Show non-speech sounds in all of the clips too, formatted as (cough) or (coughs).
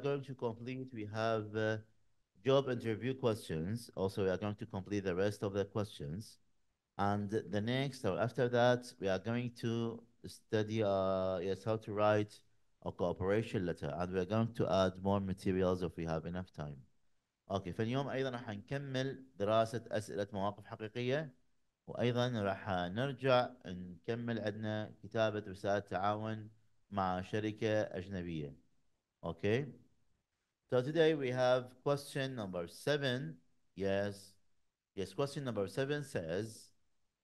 are going to complete, we have uh, job interview questions. Also, we are going to complete the rest of the questions. And the next or after that, we are going to study uh, yes, how to write a cooperation letter. And we're going to add more materials if we have enough time. اوكي فاليوم ايضا راح نكمل دراسة اسئلة مواقف حقيقية وايضا راح نرجع نكمل عندنا كتابة رسالة تعاون مع شركة اجنبية اوكي So today we have question number seven. Yes. Yes, question number seven says,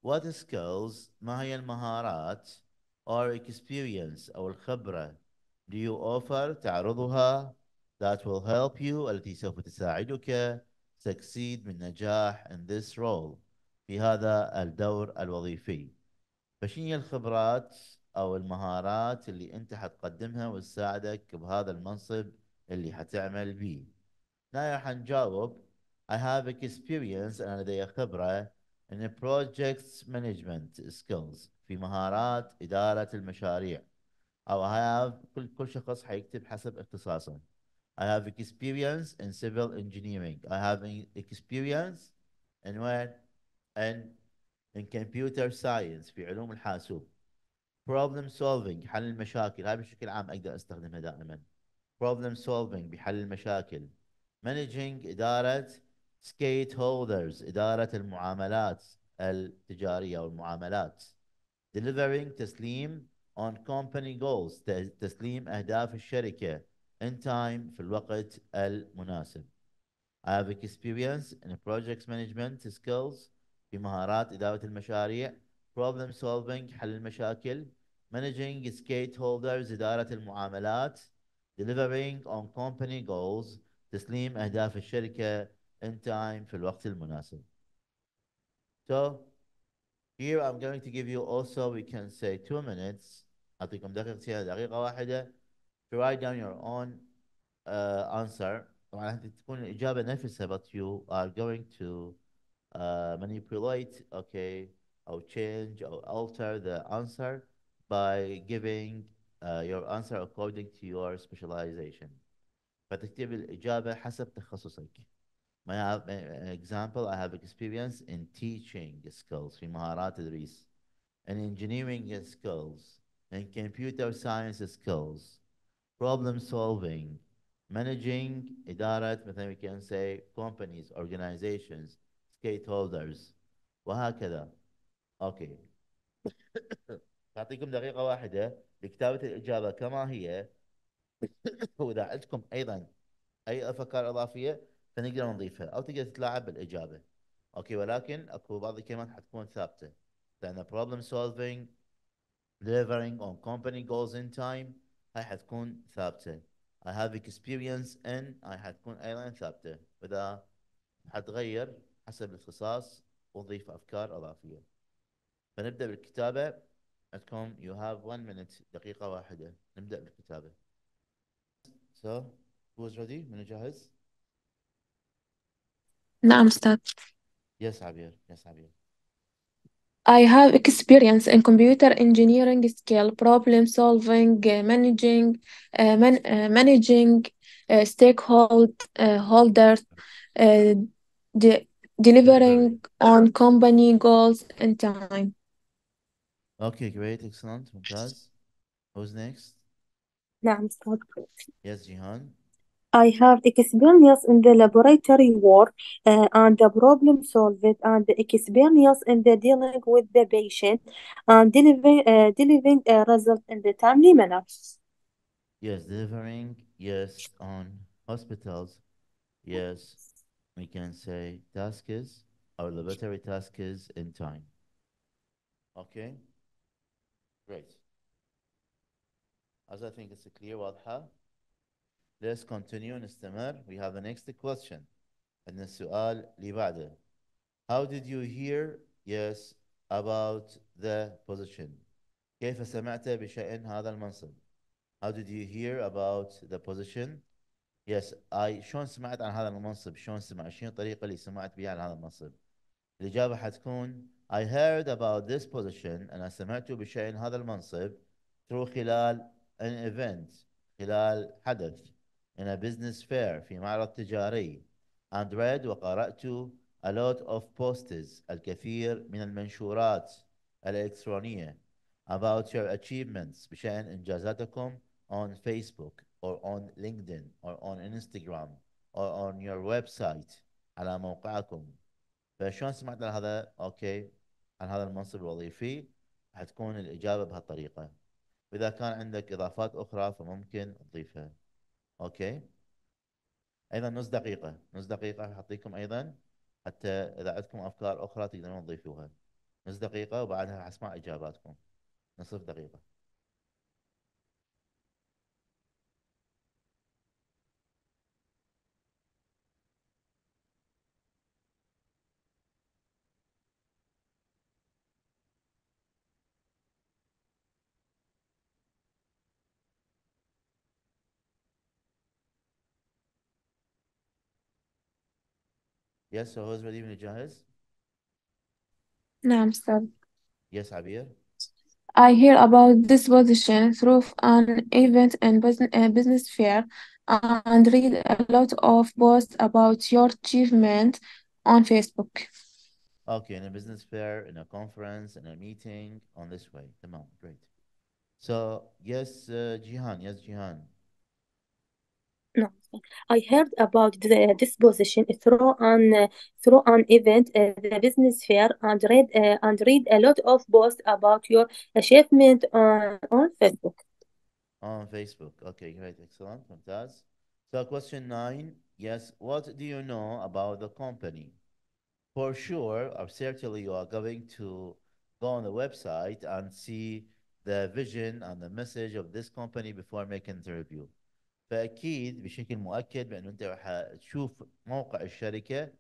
what skills, ما هي المهارات or experience أو الخبرة do you offer تعرضها that will help you التي سوف تساعدك succeed بالنجاح in this role في هذا الدور الوظيفي فشنو الخبرات أو المهارات اللي أنت حتقدمها وتساعدك بهذا المنصب اللي حتعمل بيه ثانيا حنجاوب I have experience أنا لدي خبرة in project management skills في مهارات إدارة المشاريع أو I have كل كل شخص حيكتب حسب اختصاصه I have experience in civil engineering I have experience in when in in computer science في علوم الحاسوب problem solving حل المشاكل هاي بشكل عام أقدر أستخدمها دائما problem solving بحل المشاكل managing إدارة holders إدارة المعاملات التجارية أو المعاملات delivering تسليم on company goals تسليم أهداف الشركة in time في الوقت المناسب I have experience in project management skills في مهارات إدارة المشاريع problem solving حل المشاكل managing holders إدارة المعاملات delivering on company goals تسليم أهداف الشركة in time في الوقت المناسب. So here I'm going to give you also we can say two minutes أعطيكم دقيقتين دقيقة واحدة to write down your own uh, answer طبعا تكون الإجابة نفسها but you are going to uh, manipulate okay or change or alter the answer by giving uh, your answer according to your specialization فتكتب الإجابة حسب تخصصك I example I have experience in teaching skills في مهارات تدريس in engineering skills in computer science skills problem solving managing إدارة مثلا we can say companies organizations stakeholders وهكذا okay. تعطيكم (coughs) دقيقة واحدة لكتابة الإجابة كما هي وإذا عندكم أيضا أي أفكار إضافية فنقدر نضيفها أو تقدر تتلاعب بالإجابة أوكي ولكن أكو بعض الكلمات حتكون ثابتة لأن problem solving delivering on company goals in time هاي حتكون ثابتة I have experience in هاي حتكون أيضا ثابتة وإذا حتغير حسب الاختصاص ونضيف أفكار إضافية فنبدأ بالكتابة عندكم you have one minute دقيقة واحدة نبدأ بالكتابة so who is ready من جاهز نعم أستاذ yes Abir. yes Abir. I have experience in computer engineering skill, problem solving, uh, managing, uh, man, uh, managing uh, stakeholders, uh, uh, de delivering on company goals and time. Okay, great, excellent, Mumtaz. Who's next? Yes, Jihan. I have experience in the laboratory work uh, and the problem solved and the experience in the dealing with the patient and delivering uh, delivering a result in the timely manner. Yes, delivering. Yes, on hospitals. Yes, we can say task is our laboratory task is in time. Okay. Great. As I think it's a clear wadha, let's continue and istamar. We have the next question. And the su'al li How did you hear, yes, about the position? كيف سمعت بشأن هذا المنصب? How did you hear about the position? Yes, I شلون سمعت عن هذا المنصب؟ شلون سمعت؟ شنو الطريقة اللي سمعت بها عن هذا المنصب؟ الإجابة حتكون I heard about this position أنا سمعت بشأن هذا المنصب through خلال an event خلال حدث in a business fair في معرض تجاري and read وقرأت a lot of posters الكثير من المنشورات الإلكترونية about your achievements بشأن إنجازاتكم on Facebook or on LinkedIn or on Instagram or on your website على موقعكم فشلون سمعت هذا اوكي okay. عن هذا المنصب الوظيفي حتكون الإجابة بهالطريقة وإذا كان عندك إضافات أخرى فممكن تضيفها أوكي أيضا نص دقيقة نص دقيقة حعطيكم أيضا حتى إذا عندكم أفكار أخرى تقدرون تضيفوها نص دقيقة وبعدها حسمع إجاباتكم نصف دقيقة Yes, Sohoz ready No, I'm still. Yes, Abir. I hear about this position through an event and business, uh, business fair and read a lot of posts about your achievement on Facebook. Okay, in a business fair, in a conference, in a meeting, on this way. Tamam, great. So, yes, uh, Jihan. Yes, Jihan. I heard about the disposition uh, through an uh, through an event, uh, the business fair, and read uh, and read a lot of posts about your achievement on, on Facebook. On Facebook, okay, great, excellent, fantastic. So, question nine, yes, what do you know about the company? For sure, or uh, certainly, you are going to go on the website and see the vision and the message of this company before making the review. فاكيد بشكل مؤكد بانه انت حتشوف موقع الشركه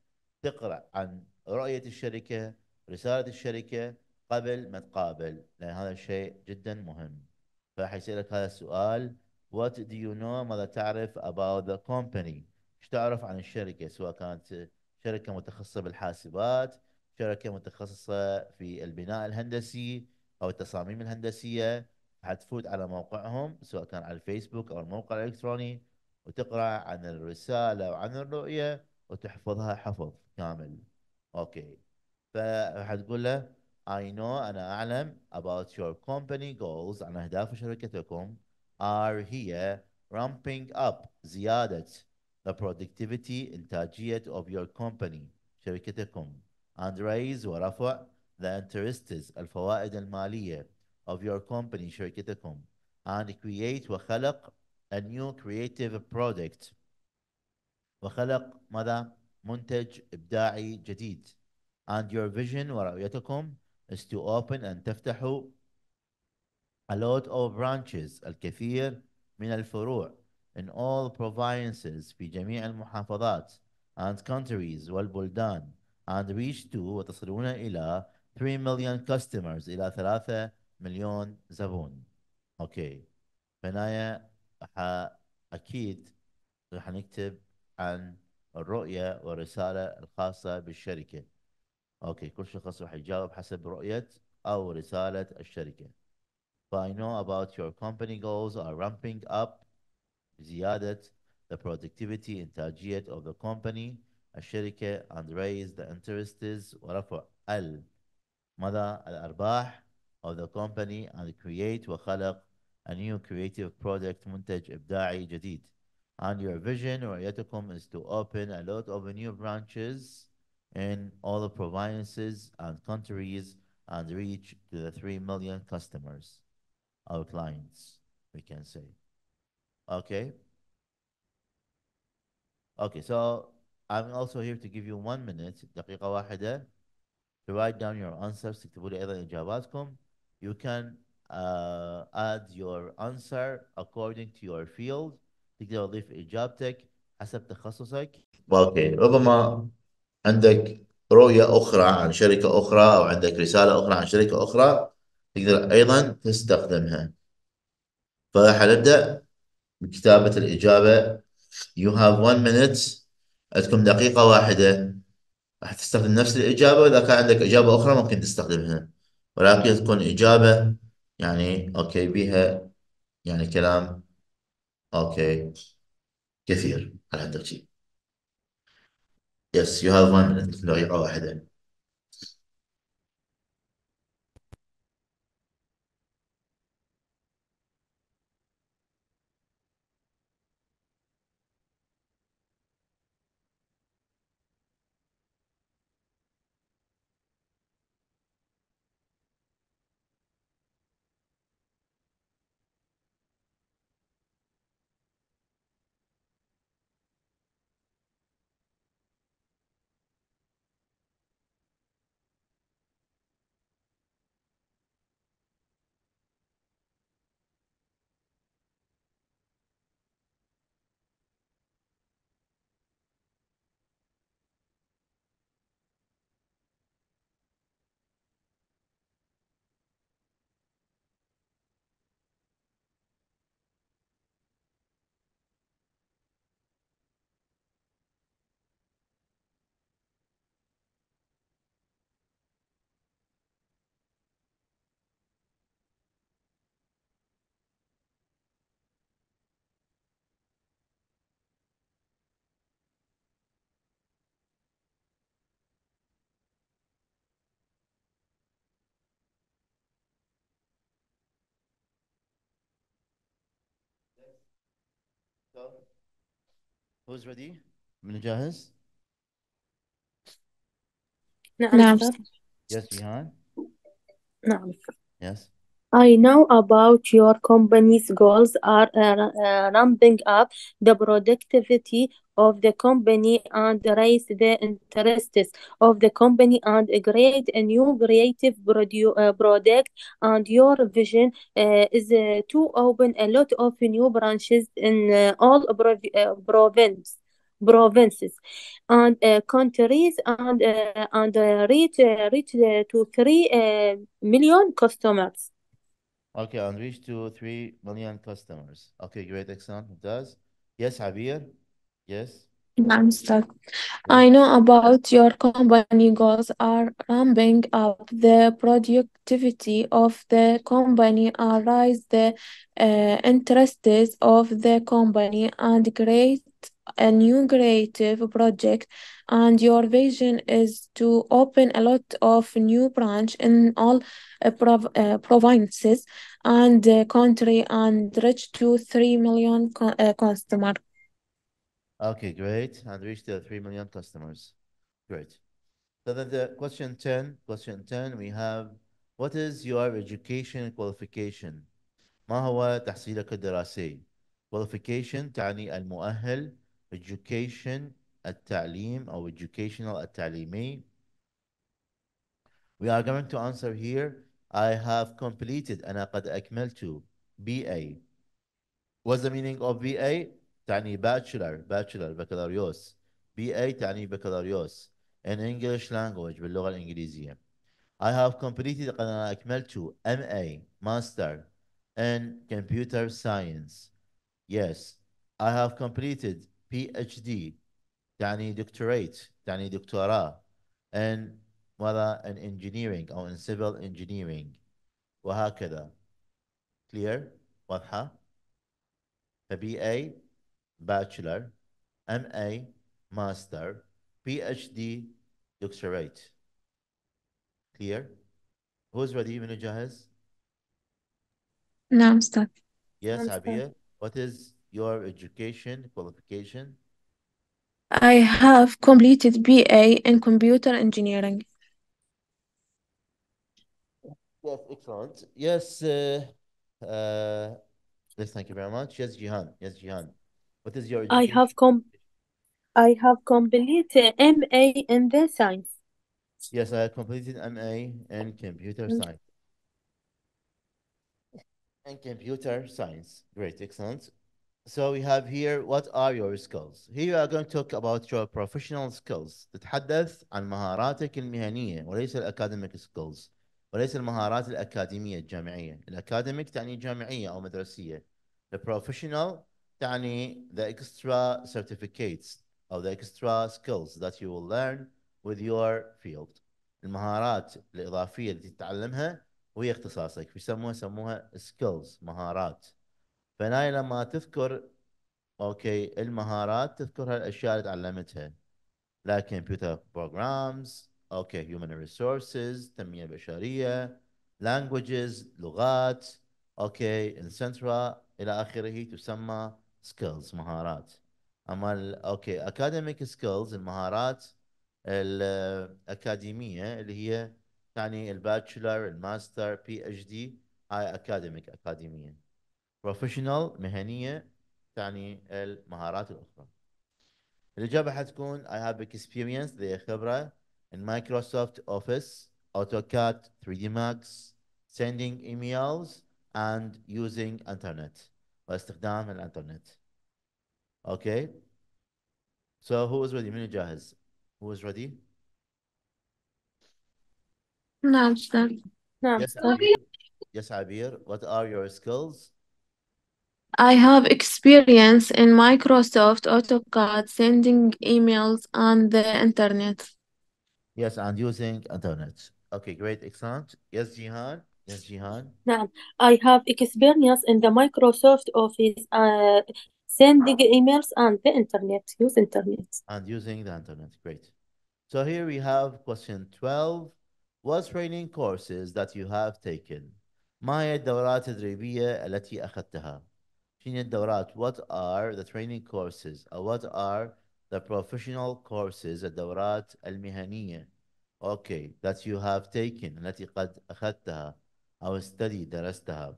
تقرا عن رؤيه الشركه رساله الشركه قبل ما تقابل لان هذا الشيء جدا مهم فحيسالك هذا السؤال what do you know ماذا تعرف about the company ايش تعرف عن الشركه سواء كانت شركه متخصصه بالحاسبات شركه متخصصه في البناء الهندسي او التصاميم الهندسيه حتفوت على موقعهم سواء كان على الفيسبوك او الموقع الالكتروني وتقرا عن الرساله وعن الرؤيه وتحفظها حفظ كامل اوكي فحتقول له I know أنا أعلم about your company goals عن أهداف شركتكم are here ramping up زيادة the productivity إنتاجية of your company شركتكم and raise ورفع the interests الفوائد المالية of your company شركتكم and create وخلق a new creative product وخلق ماذا منتج إبداعي جديد and your vision ورؤيتكم is to open and تفتحوا a lot of branches الكثير من الفروع in all provinces في جميع المحافظات and countries والبلدان and reach to وتصلون إلى 3 million customers إلى 3 مليون زبون اوكي فهنايا اكيد راح نكتب عن الرؤيه والرساله الخاصه بالشركه اوكي كل شخص راح يجاوب حسب رؤيه او رساله الشركه I know about your company goals are ramping up زيادة the productivity إنتاجية of the company الشركة and raise the interests ورفع ال ماذا الأرباح of the company and create وخلق a new creative product منتج إبداعي جديد. And your vision ورؤيتكم is to open a lot of new branches in all the provinces and countries and reach to the 3 million customers, our clients, we can say. Okay? Okay, so I'm also here to give you one minute, دقيقة واحدة, to write down your answers, تكتبوا لي أيضا إجاباتكم. you can uh, add your answer according to your field تقدر تضيف إجابتك حسب تخصصك اوكي ربما عندك رؤية أخرى عن شركة أخرى أو عندك رسالة أخرى عن شركة أخرى تقدر أيضا تستخدمها فحنبدأ بكتابة الإجابة you have one minute عندكم دقيقة واحدة راح تستخدم نفس الإجابة وإذا كان عندك إجابة أخرى ممكن تستخدمها ولكن تكون إجابة يعني أوكي بها يعني كلام أوكي كثير على هذا الشيء. yes you have one minute لو إجابة واحدة So, who's ready? Mina Jahiz? No, no. Yes, Rehan? No. Yes. I know about your company's goals are uh, uh, ramping up the productivity of the company and raise the interests of the company and create a new creative produ- uh, product and your vision uh, is uh, to open a lot of new branches in uh, all prov- provinces provinces and uh, countries and uh, and uh, reach reach to three million customers Okay, on reach to 3 million customers. Okay, great, excellent. It does. Yes, Javier? Yes? I'm stuck. I know about your company goals are ramping up the productivity of the company arise the uh, interests of the company and create a new creative project and your vision is to open a lot of new branch in all uh, prov- uh, provinces and uh, country and reach to 3 million co- uh, customer okay great and reach the 3 million customers great so then the question 10 question 10 we have what is your education qualification ما هو تحصيلك الدراسي qualification تعني المؤهل education التعليم or educational التعليمي we are going to answer here I have completed أنا قد أكملت BA what's the meaning of BA تعني bachelor bachelor بكالوريوس BA تعني بكالوريوس in English language باللغة الإنجليزية I have completed قد أنا أكملت MA master in computer science yes I have completed PhD يعني doctorate يعني دكتوراه and ماذا in engineering or in civil engineering وهكذا clear واضحة فBA bachelor MA master PhD doctorate clear who's ready من جاهز نعم no, استاذ yes no, what is your education qualification? I have completed BA in computer engineering. Yes, excellent. Yes, uh, uh, yes, thank you very much. Yes, Jihan. Yes, Jihan. What is your I have com I have completed MA in the science. Yes, I completed MA in computer mm. science. And computer science. Great, excellent. So we have here, what are your skills? Here you are going to talk about your professional skills. تتحدث عن مهاراتك المهنية وليس الأكاديميك skills وليس المهارات الأكاديمية الجامعية. الأكاديميك تعني جامعية أو مدرسية. The professional تعني the extra certificates of the extra skills that you will learn with your field. المهارات الإضافية التي تتعلمها وهي اختصاصك. يسموها يسموها skills مهارات. فناي لما تذكر اوكي المهارات تذكر هالاشياء اللي تعلمتها لا كمبيوتر بروجرامز اوكي هيومن ريسورسز تنميه بشريه languages لغات اوكي السنترا الى اخره تسمى سكيلز مهارات اما ال اوكي اكاديميك سكيلز المهارات الاكاديميه اللي هي يعني الباتشلر الماستر بي اتش دي هاي اكاديميك اكاديميه Professional, مهنيه تعني المهارات الاخرى الاجابه حتكون I have experience لي خبره in Microsoft Office AutoCAD 3D Max sending emails and using internet واستخدام الانترنت اوكي okay. so who is ready من جاهز who is ready نعم نعم yes Abir. yes Abir what are your skills I have experience in Microsoft AutoCAD, sending emails on the internet. Yes, and using internet. Okay, great, excellent. Yes, Jihan. Yes, Jihan. نعم, I have experience in the Microsoft Office, uh, sending emails on the internet, use internet. And using the internet, great. So here we have question 12. What training courses that you have taken؟ ما هي الدورات التدريبية التي أخذتها؟ الدورات what are the training courses uh, what are the professional courses الدورات المهنية okay that you have taken التي قد أخذتها أو study درستها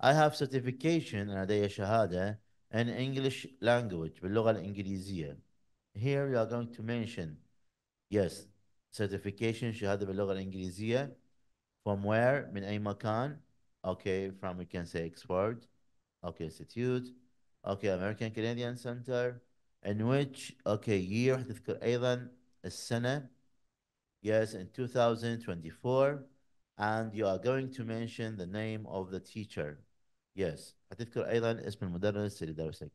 I have certification لدي شهادة in English language باللغة الإنجليزية here we are going to mention yes certification شهادة باللغة الإنجليزية from where من أي مكان okay from we can say expert Okay, Institute. Okay, American Canadian Center. In which, okay, year هتذكر أيضا السنة. Yes, in 2024. And you are going to mention the name of the teacher. Yes, هتذكر أيضا اسم المدرس اللي درسك.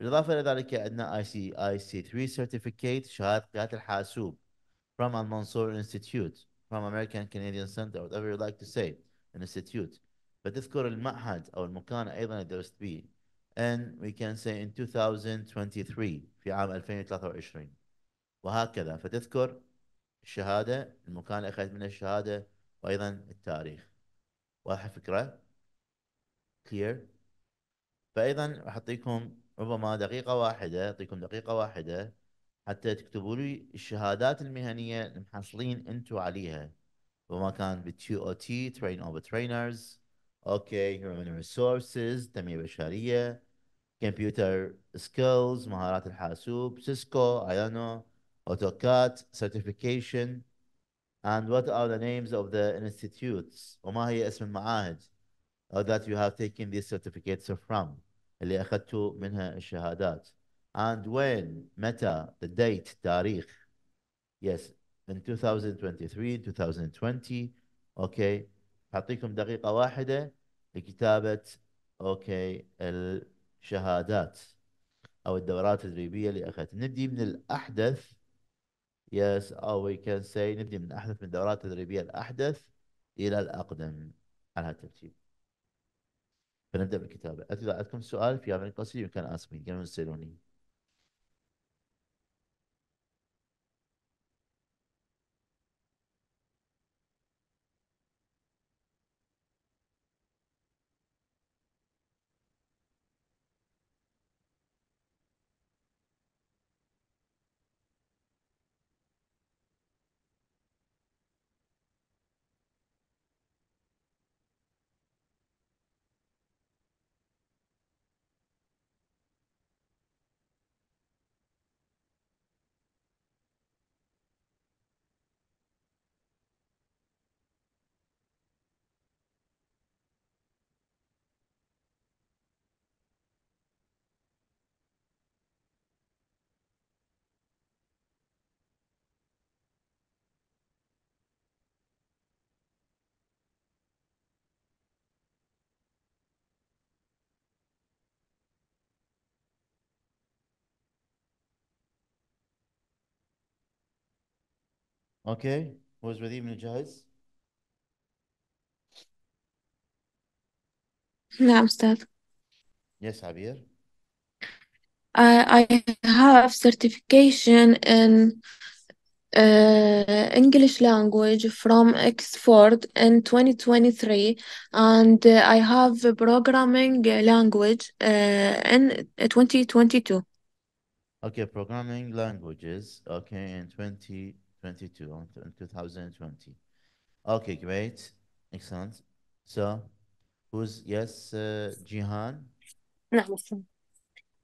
بالإضافة إلى ذلك عندنا ICIC3 certificate شهادة قيادة الحاسوب from Al Mansour Institute, from American Canadian Center, whatever you like to say, an institute. فتذكر المعهد او المكان ايضا اللي درست به and we can say in 2023 في عام 2023 وهكذا فتذكر الشهاده المكان اللي اخذت منه الشهاده وايضا التاريخ واضح الفكره clear فايضا راح اعطيكم ربما دقيقه واحده اعطيكم دقيقه واحده حتى تكتبوا لي الشهادات المهنيه المحصلين انتم عليها وما كان بالتي او تي ترين اوفر ترينرز Okay, human resources تنمية بشرية computer skills مهارات الحاسوب Cisco, I don't know AutoCAD certification and what are the names of the institutes وما هي اسم المعاهد or that you have taken these certificates from اللي أخذتوا منها الشهادات and when متى the date تاريخ yes in 2023 2020 okay أعطيكم دقيقة واحدة لكتابة أوكي الشهادات أو الدورات التدريبية اللي أخذت نبدي من الأحدث yes أو we can say نبدي من أحدث من الدورات التدريبية الأحدث إلى الأقدم على هالترتيب الترتيب فنبدأ بالكتابة إذا عندكم سؤال في أمريكا القصير يمكن أسمي يمكن تسألوني Okay, was with Ibn I نعم أستاذ. Yes, Abir. I, I have certification in uh, English language from Oxford in 2023, and uh, I have programming language uh, in 2022. Okay, programming languages. Okay, in 20. 22 in 2020. Okay, great. Excellent. So, who's, yes, uh, Jihan?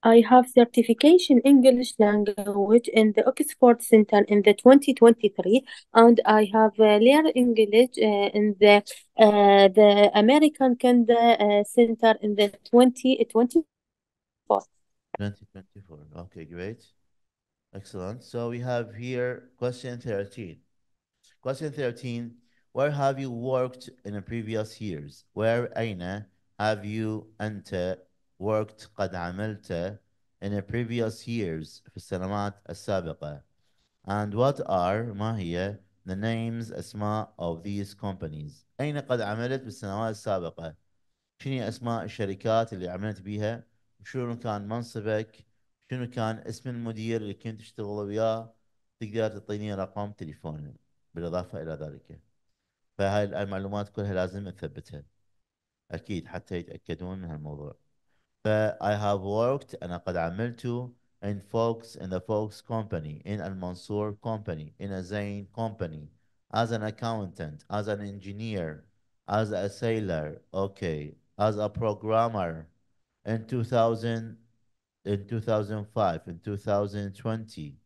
I have certification English language in the Oxford Center in the 2023, and I have uh, learned English uh, in the uh, the American Canada uh, Center in the 2024. 2024. Okay, great. Excellent. So we have here question 13. Question 13, where have you worked in the previous years? Where, aina have you, أنت, uh, worked, قد عملت, in the previous years, في السنوات السابقة? And what are, ما هي, the names, أسماء of these companies? أين قد عملت السنوات السابقة؟ شنو أسماء الشركات اللي عملت بها؟ شنو كان منصبك؟ شنو كان اسم المدير اللي كنت تشتغل وياه تقدر تعطيني رقم تليفونه بالاضافه الى ذلك فهاي المعلومات كلها لازم نثبتها اكيد حتى يتاكدون من هالموضوع ف I have worked انا قد عملت in Fox in the Fox company in al mansour company in a Zain company as an accountant as an engineer as a sailor okay as a programmer in 2000 in 2005 in 2020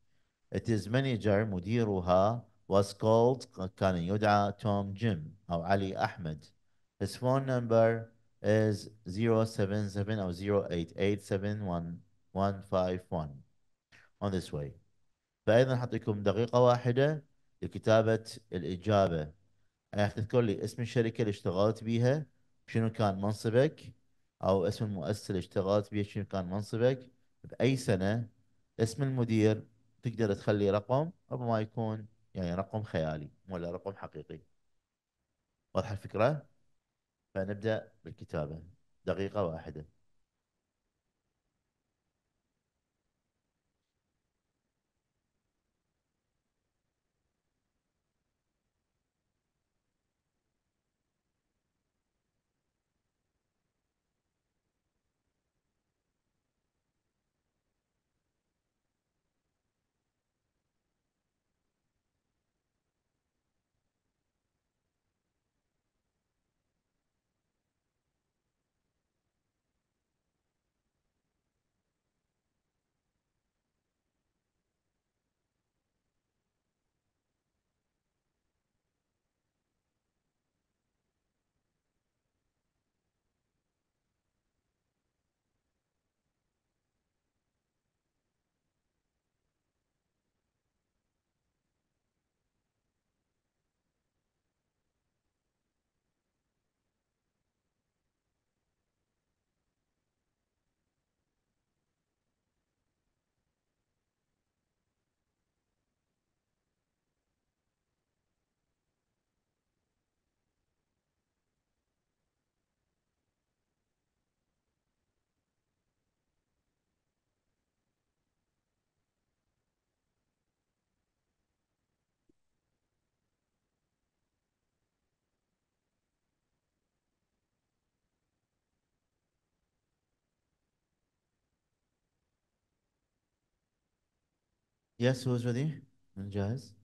its manager مديرها was called كان يدعى توم جيم أو علي أحمد his phone number is 077 أو 08871151 on this way فإذا حطيكم دقيقة واحدة لكتابة الإجابة أنا راح تذكر لي اسم الشركة اللي اشتغلت بيها شنو كان منصبك او اسم المؤسسه اللي اشتغلت بيها شنو كان منصبك باي سنه اسم المدير تقدر تخلي رقم قبل ما يكون يعني رقم خيالي ولا رقم حقيقي واضحه الفكره فنبدا بالكتابه دقيقه واحده Yes, who was with uh, Now Jazz.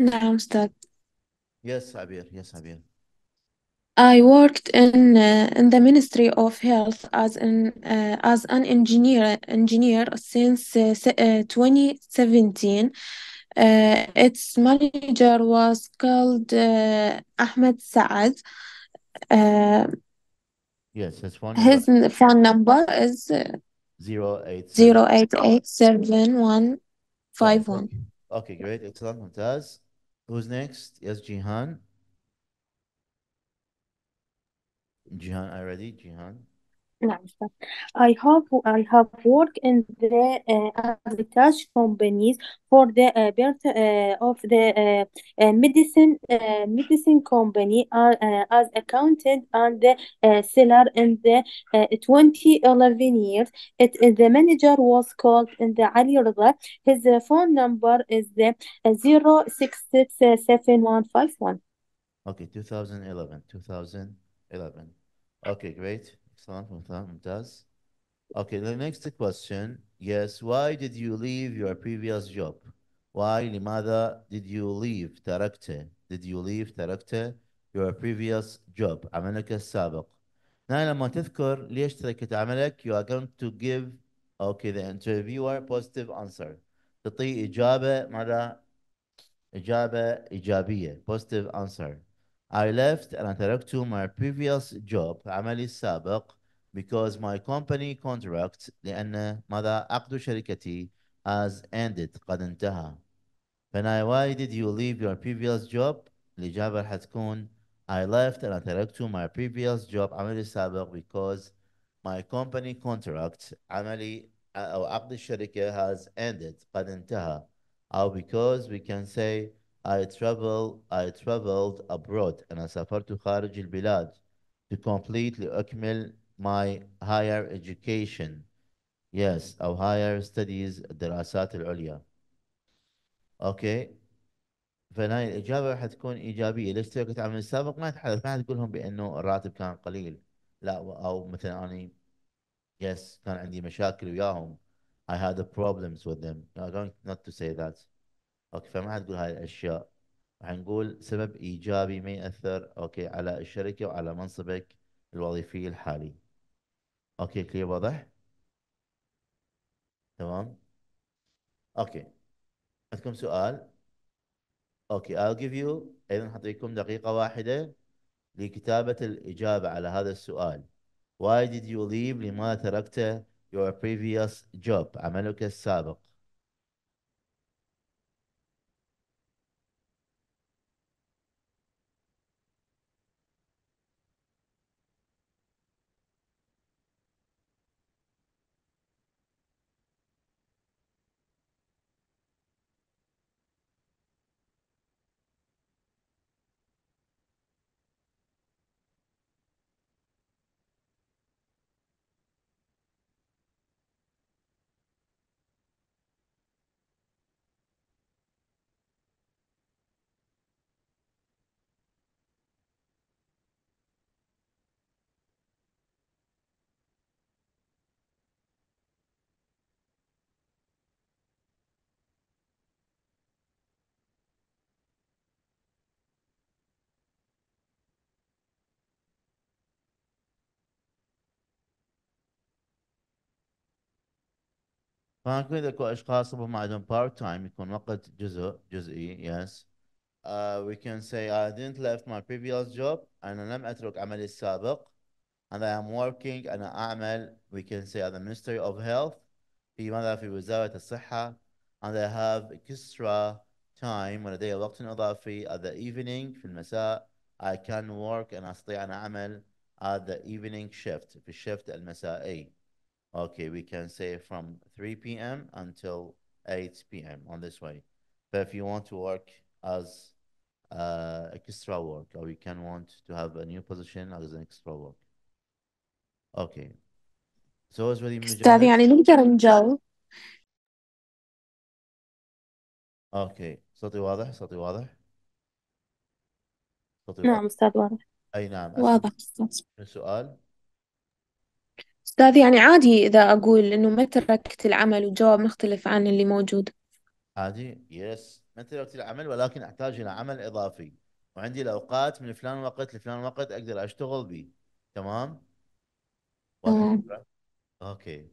نعم أستاذ Yes, Abir. Yes, Abir. I worked in uh, in the Ministry of Health as an uh, as an engineer engineer since uh, uh 2017 uh, its manager was called uh, Ahmed Saad. Uh, yes, that's one. His number phone number is zero uh, eight zero eight eight seven one five one. Okay, great, excellent, ممتاز. Who's next? Yes, Jihan. Jihan, are you ready? Jihan. Nice. I have I have worked in the uh, companies for the uh, birth uh, of the uh, uh medicine uh, medicine company uh, as accountant and the seller in the 2011 years. It, the manager was called in the Ali Rida. His phone number is the zero six six seven one five one. Okay, 2011, 2011. Okay, great. Mumtaz. Okay, the next question. Yes, why did you leave your previous job? Why, لماذا did you leave تركته? Did you leave تركته your previous job عملك السابق؟ هنا لما تذكر ليش تركت عملك you are going to give okay the interviewer positive answer تعطيه إجابة مرة إجابة إيجابية positive answer I left and I to my previous job عملي السابق because my company contract لأن ماذا عقد شركتي has ended قد انتهى I why did you leave your previous job الإجابة راح تكون I left and I to my previous job عملي السابق because my company contract عملي أو عقد الشركة has ended قد انتهى أو because we can say I travel, I traveled abroad and I suffered to kharij al-bilad to completely akmil my higher education. Yes, of higher studies, درسات العليا. Okay. فهي الإجابة حتكون إيجابية. ليش تقول تعمل السابق ما تحدث ما تقولهم بأنه الراتب كان قليل. لا أو مثلا أنا yes كان عندي مشاكل وياهم. I had problems with them. I don't not to say that. اوكي فما حتقول هاي الاشياء حنقول سبب ايجابي ما ياثر اوكي على الشركه وعلى منصبك الوظيفي الحالي اوكي كلير واضح تمام اوكي عندكم سؤال اوكي I'll give you ايضا حطيكم دقيقه واحده لكتابه الاجابه على هذا السؤال why did you leave لماذا تركت your previous job عملك السابق فهنكون اكو اشخاص ربما عندهم part time يكون وقت جزء جزئي yes uh, we can say I didn't left my previous job أنا لم أترك عملي السابق and I am working أنا أعمل we can say at the Ministry of Health في ماذا في وزارة الصحة and I have extra time ولدي وقت إضافي at the evening في المساء I can work أنا أستطيع أن أعمل at the evening shift في الشفت المسائي Okay, we can say from 3 p.m. until 8 p.m. on this way. But if you want to work as uh, extra work, or you can want to have a new position as an extra work. Okay. So it's really استاذ يعني نقدر نجاوب اوكي صوتي واضح صوتي واضح صوتي واضح نعم استاذ واضح اي نعم واضح السؤال أستاذ يعني عادي إذا أقول إنه ما تركت العمل وجواب مختلف عن اللي موجود عادي يس ما تركت العمل ولكن احتاج الى عمل اضافي وعندي الاوقات من فلان وقت لفلان وقت اقدر اشتغل به تمام واضح تمام الفكره اوكي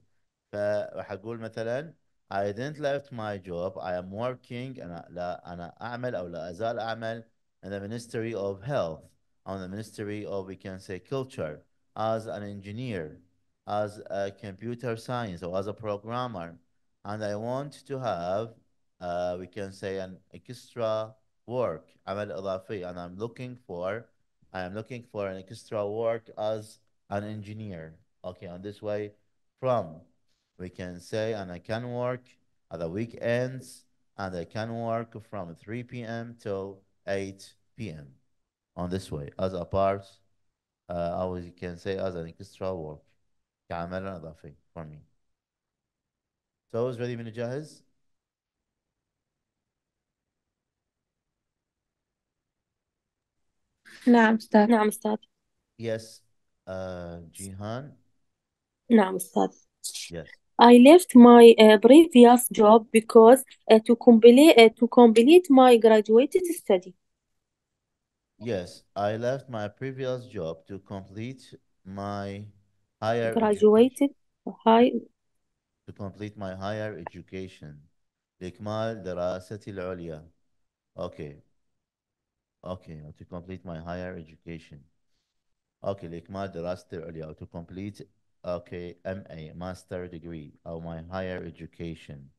فراح اقول مثلا I didn't left my job I am working انا لا انا اعمل او لا ازال اعمل in the Ministry of Health on the Ministry of we can say culture as an engineer as a computer science or as a programmer, and I want to have, uh, we can say, an extra work, عمل إضافي, and I'm looking for, I am looking for an extra work as an engineer. Okay, on this way, from, we can say, and I can work at the weekends, and I can work from 3 p.m. till 8 p.m. on this way, as a part, uh, as you can say, as an extra work. كعمل إضافي for me. So is ready من جاهز؟ نعم أستاذ نعم أستاذ Yes, uh, Jihan. نعم أستاذ Yes. I left my uh, previous job because uh, to complete uh, to complete my graduated study. Yes, I left my previous job to complete my higher graduated high to complete my higher education لكمال دراستي العليا okay okay uh, to complete my higher education okay لكمال دراستي العليا to complete okay MA master degree of uh, my higher education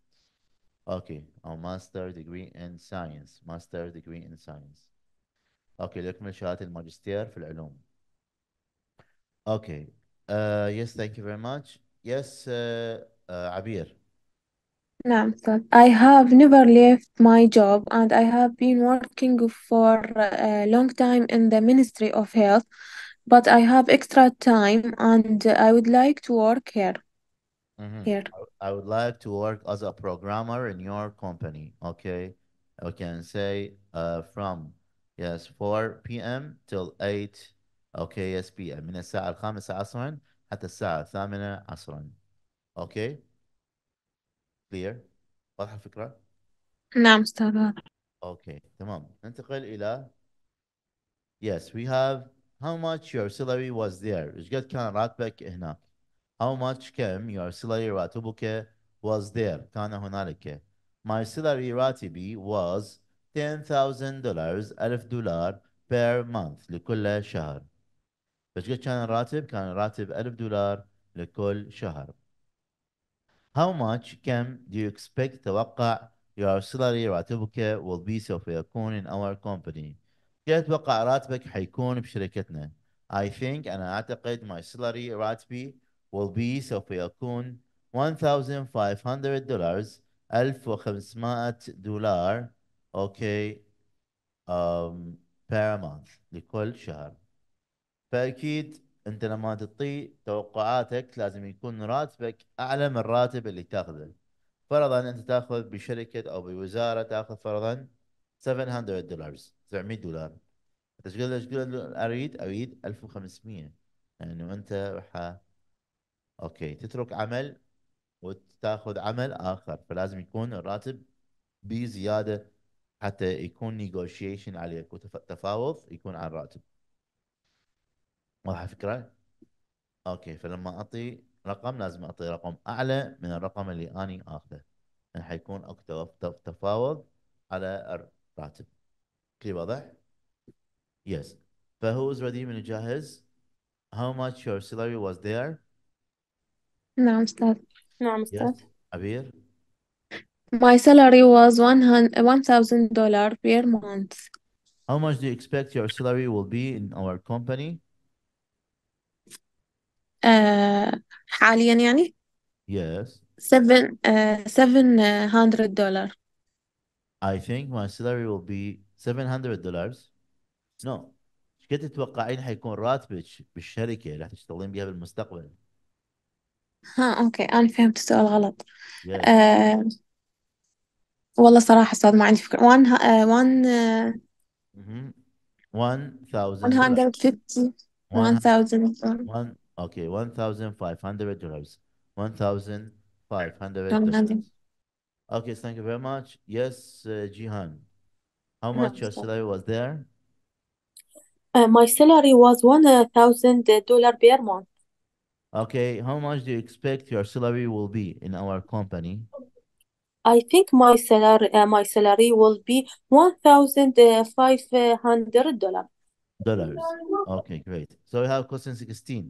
okay a uh, master degree in science master degree in science okay لكمال شهادة الماجستير في العلوم okay uh, yes, thank you very much. Yes, uh, uh, Abir. I have never left my job and I have been working for uh, a long time in the Ministry of Health, but I have extra time and I would like to work here. Mhm. Here. I would like to work as a programmer in your company. Okay. I can say uh, from yes 4 p.m. till 8 اوكي اس بي يعني من الساعة الخامسة عصرا حتى الساعة الثامنة عصرا اوكي كلير واضحة الفكرة؟ نعم أستاذ اوكي تمام ننتقل إلى yes we have how much your salary was there ايش قد كان راتبك هناك how much كم your salary راتبك was there كان هنالك my salary راتبي was 10,000 dollars 1000 دولار per month لكل شهر بس قد كان الراتب؟ كان الراتب 1000 دولار لكل شهر. How much كم do you expect توقع your salary راتبك will be سوف يكون in our company؟ كيف أتوقع راتبك حيكون بشركتنا. I think أنا أعتقد my salary راتبي will be سوف يكون 1500 دولار 1500 دولار اوكي okay. um, per month لكل شهر فاكيد انت لما تطي توقعاتك لازم يكون راتبك اعلى من الراتب اللي تاخذه فرضا انت تاخذ بشركه او بوزاره تاخذ فرضا 700 دولار 700 دولار انت ايش تقول اريد اريد 1500 لانه يعني انت راح اوكي تترك عمل وتاخذ عمل اخر فلازم يكون الراتب بزياده حتى يكون نيغوشيشن عليك وتفاوض يكون على الراتب واضحه الفكره؟ اوكي فلما اعطي رقم لازم اعطي رقم اعلى من الرقم اللي اني اخذه يعني حيكون اكو تفاوض على الراتب كلي واضح؟ Yes. فهو از ريدي من جاهز how much your salary was there نعم أستاذ نعم أستاذ عبير my salary was 1000 dollar per month how much do you expect your salary will be in our company uh, حاليا يعني Yes. 7 700 دولار I think my salary will be 700 dollars. No. ايش تتوقعين حيكون راتبك بالشركة اللي راح تشتغلين بها بالمستقبل؟ ها اوكي انا فهمت السؤال غلط Yes. uh, والله صراحة استاذ ما عندي فكرة 1 1 1000 150 1000 Okay, 1,500 dollars. 1,500 dollars. Okay, thank you very much. Yes, uh, Jihan. How much your salary was there? Uh, my salary was $1,000 uh, uh, per month. Okay, how much do you expect your salary will be in our company? I think my salary uh, my salary will be one thousand uh, five hundred dollars. Dollars. Okay, great. So we have question sixteen.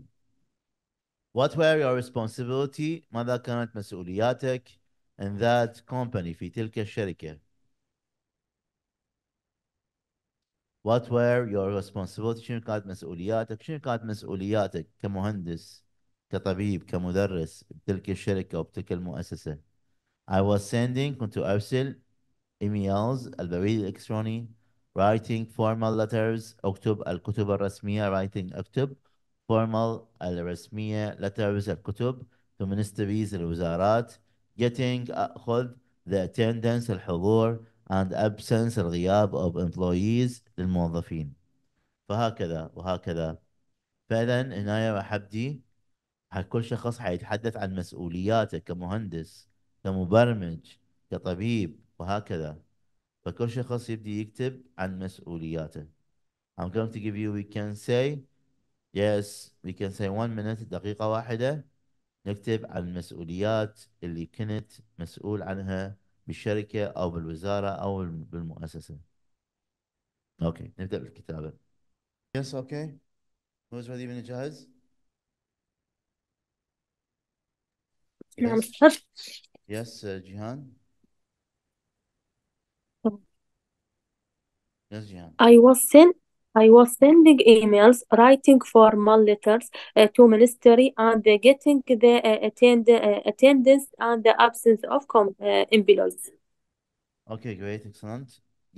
What were your responsibility ماذا كانت مسؤولياتك in that company في تلك الشركة What were your responsibilities شنو كانت مسؤولياتك شنو كانت مسؤولياتك كمهندس كطبيب كمدرس بتلك الشركة وبتلك المؤسسة I was sending كنت أرسل emails البريد الإلكتروني writing formal letters أكتب الكتب الرسمية writing أكتب formal الرسمية letters الكتب to ministries الوزارات getting أخذ the attendance الحضور and absence الغياب of employees للموظفين فهكذا وهكذا فإذا هنا راح أبدي كل شخص حيتحدث عن مسؤولياته كمهندس كمبرمج كطبيب وهكذا فكل شخص يبدي يكتب عن مسؤولياته I'm going to give you we can say Yes, we can say one minute دقيقة واحدة نكتب عن المسؤوليات اللي كنت مسؤول عنها بالشركة أو بالوزارة أو بالمؤسسة. Okay, نبدأ بالكتابة. Yes, okay. Who's ready when جاهز؟ نعم yes. صفر. Yes, uh, جيهان. Mm. Yes, I was sent I was sending emails, writing formal letters uh, to ministry, and uh, getting the uh, attend uh, attendance and the absence of com uh, employees. Okay, great, excellent.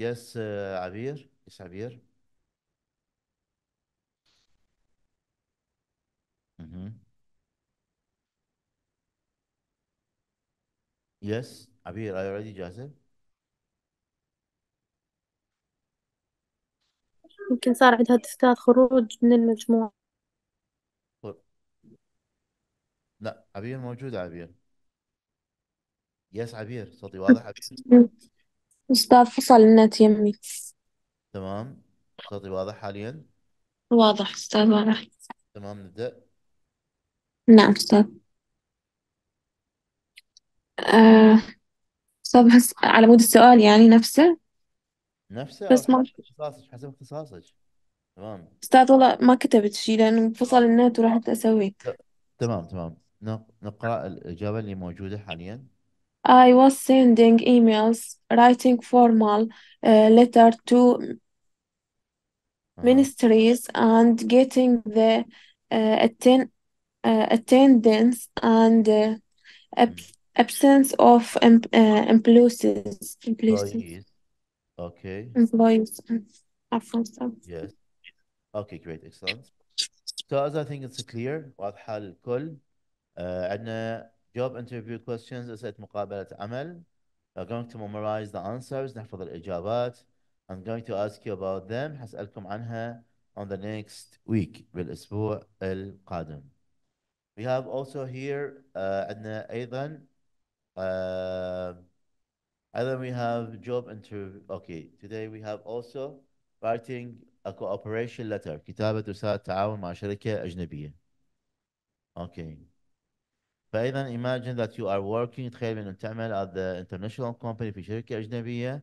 Yes, uh, Abir. Mm-hmm. Yes, Abir. Mm -hmm. Yes, Abir, are you ready, Joseph? يمكن صار عندها تستات خروج من المجموعة طيب. لا عبير موجودة عبير يس عبير صوتي واضح عبير أستاذ فصل النت يمي تمام صوتي واضح حاليا واضح أستاذ واضح تمام نبدأ نعم أستاذ أه... أستاذ على مود السؤال يعني نفسه نفسه أو بس ما حسب اختصاصك حسب اختصاصك تمام أستاذ والله ما كتبت شيء لان انفصل النت ورحت أسوي تمام تمام نقرأ الإجابة اللي موجودة حاليا I was sending emails, writing formal uh, letter to ministries and getting the uh, atten uh, attendance and uh, ab- absence of um, uh, employees. Employees. Okay. Employees are from Yes. Okay, great. Excellent. So as I think it's clear واضحة للكل uh, عندنا job interview questions أسئلة مقابلة عمل I'm going to memorize the answers نحفظ الإجابات I'm going to ask you about them حسألكم عنها on the next week بالأسبوع القادم We have also here uh, عندنا أيضا uh, and then we have job interview. Okay, today we have also writing a cooperation letter. كتابة رسالة تعاون مع شركة أجنبية. Okay. فإذا imagine that you are working تخيل أنك تعمل at the international company في شركة أجنبية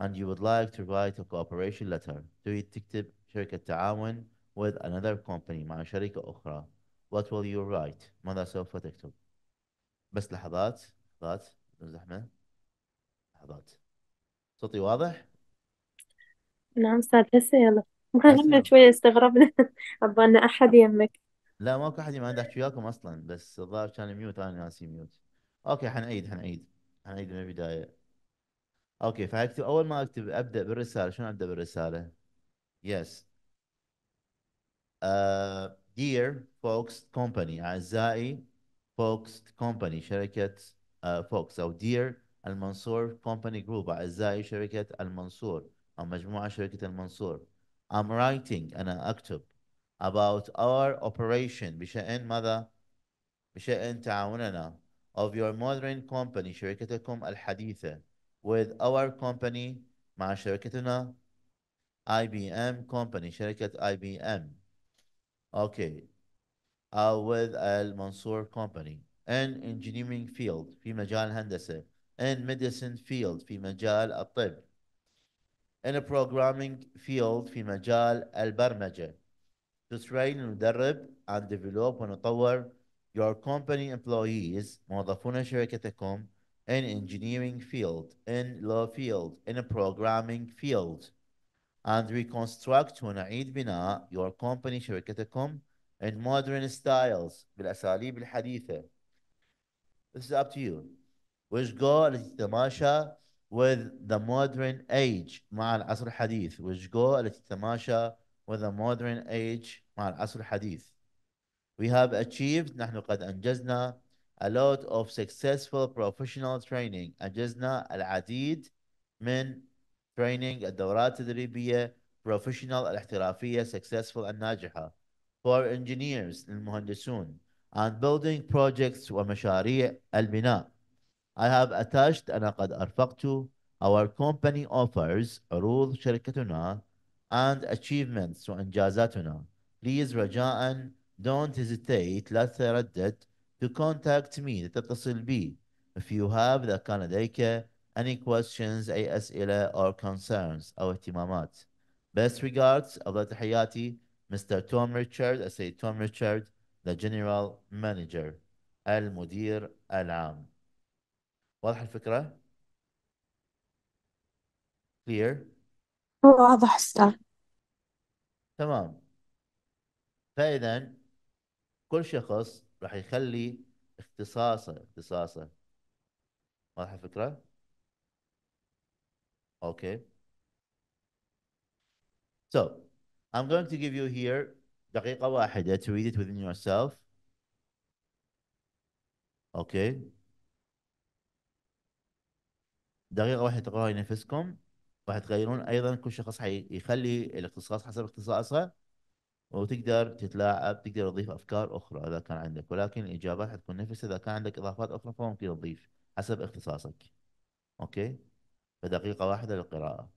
and you would like to write a cooperation letter. تريد تكتب شركة تعاون with another company مع شركة أخرى. What will you write? ماذا سوف تكتب؟ بس لحظات لحظات زحمة. لحظات صوتي واضح؟ نعم أستاذ هسه يلا هسه مكمل شوية استغربنا (laughs) عبالنا أحد يمك لا ماكو احد ما احكي وياكم اصلا بس الظاهر كان ميوت انا ناسي ميوت اوكي حنعيد حنعيد حنعيد من البدايه اوكي فاكتب اول ما اكتب ابدا بالرساله شلون ابدا بالرساله؟ يس دير فوكس كومباني اعزائي فوكس كومباني شركه فوكس uh, او دير المنصور Company Group أعزائي شركة المنصور أو مجموعة شركة المنصور I'm writing أنا أكتب about our operation بشأن ماذا؟ بشأن تعاوننا of your modern company شركتكم الحديثة with our company مع شركتنا IBM company شركة IBM okay uh, with المنصور company in engineering field في مجال هندسة and medicine field في مجال الطب in a programming field في مجال البرمجة to train ندرب and develop ونطور your company employees موظفون شركتكم in engineering field in law field in a programming field and reconstruct ونعيد بناء your company شركتكم in modern styles بالأساليب الحديثة This is up to you which go لتتماشى with the modern age مع العصر الحديث which go لتتماشى with the modern age مع العصر الحديث we have achieved نحن قد أنجزنا a lot of successful professional training أنجزنا العديد من training الدورات التدريبية professional الاحترافية successful الناجحة for engineers للمهندسون and building projects ومشاريع البناء I have attached أنا قد أرفقت our company offers عروض شركتنا and achievements وإنجازاتنا. Please رجاء don't hesitate لا تردد to contact me تتصل بي if you have إذا كان لديك any questions أي أسئلة or concerns أو اهتمامات. Best regards أفضل تحياتي Mr. Tom Richard I say Tom Richard the General Manager المدير العام. واضحة الفكرة؟ clear واضح أستاذ تمام فإذا كل شخص راح يخلي اختصاصه اختصاصه واضحة الفكرة؟ اوكي So, I'm going to give you here دقيقة واحدة to read it within yourself. Okay. دقيقه واحد تقراها ينافسكم راح تغيرون ايضا كل شخص حيخلي الاختصاص حسب اختصاصه وتقدر تتلاعب تقدر تضيف افكار اخرى اذا كان عندك ولكن الاجابات حتكون نفسها اذا كان عندك اضافات اخرى فممكن تضيف حسب اختصاصك اوكي فدقيقه واحده للقراءه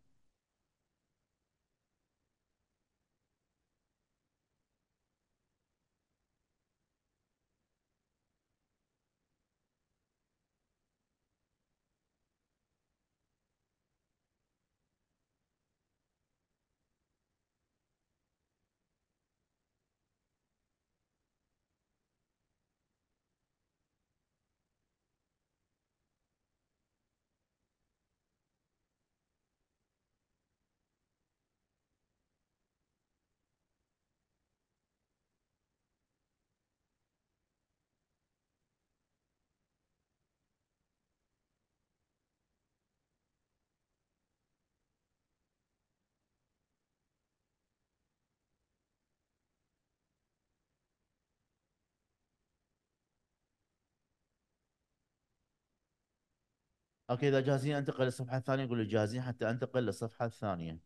اوكي اذا جاهزين انتقل للصفحه الثانيه قولوا جاهزين حتى انتقل للصفحه الثانيه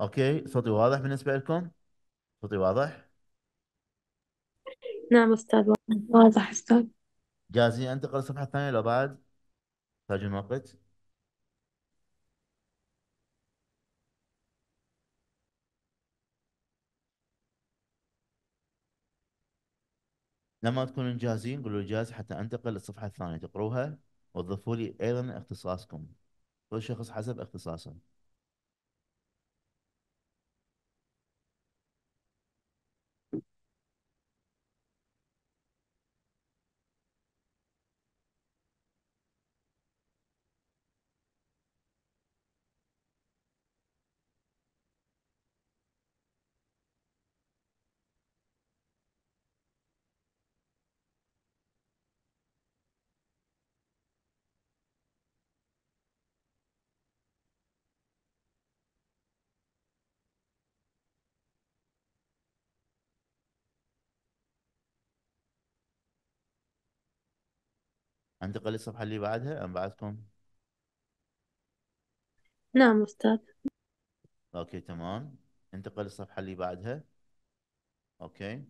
اوكي صوتي واضح بالنسبة لكم صوتي واضح نعم أستاذ واضح أستاذ جاهزين انتقل للصفحة الثانية لو بعد تحتاجون وقت لما تكونون جاهزين قولوا لي جاهز حتى انتقل للصفحة الثانية تقروها وضفوا لي ايضا اختصاصكم كل شخص حسب اختصاصه انتقل للصفحة اللي بعدها أم بعدكم؟ نعم أستاذ أوكي تمام انتقل للصفحة اللي بعدها أوكي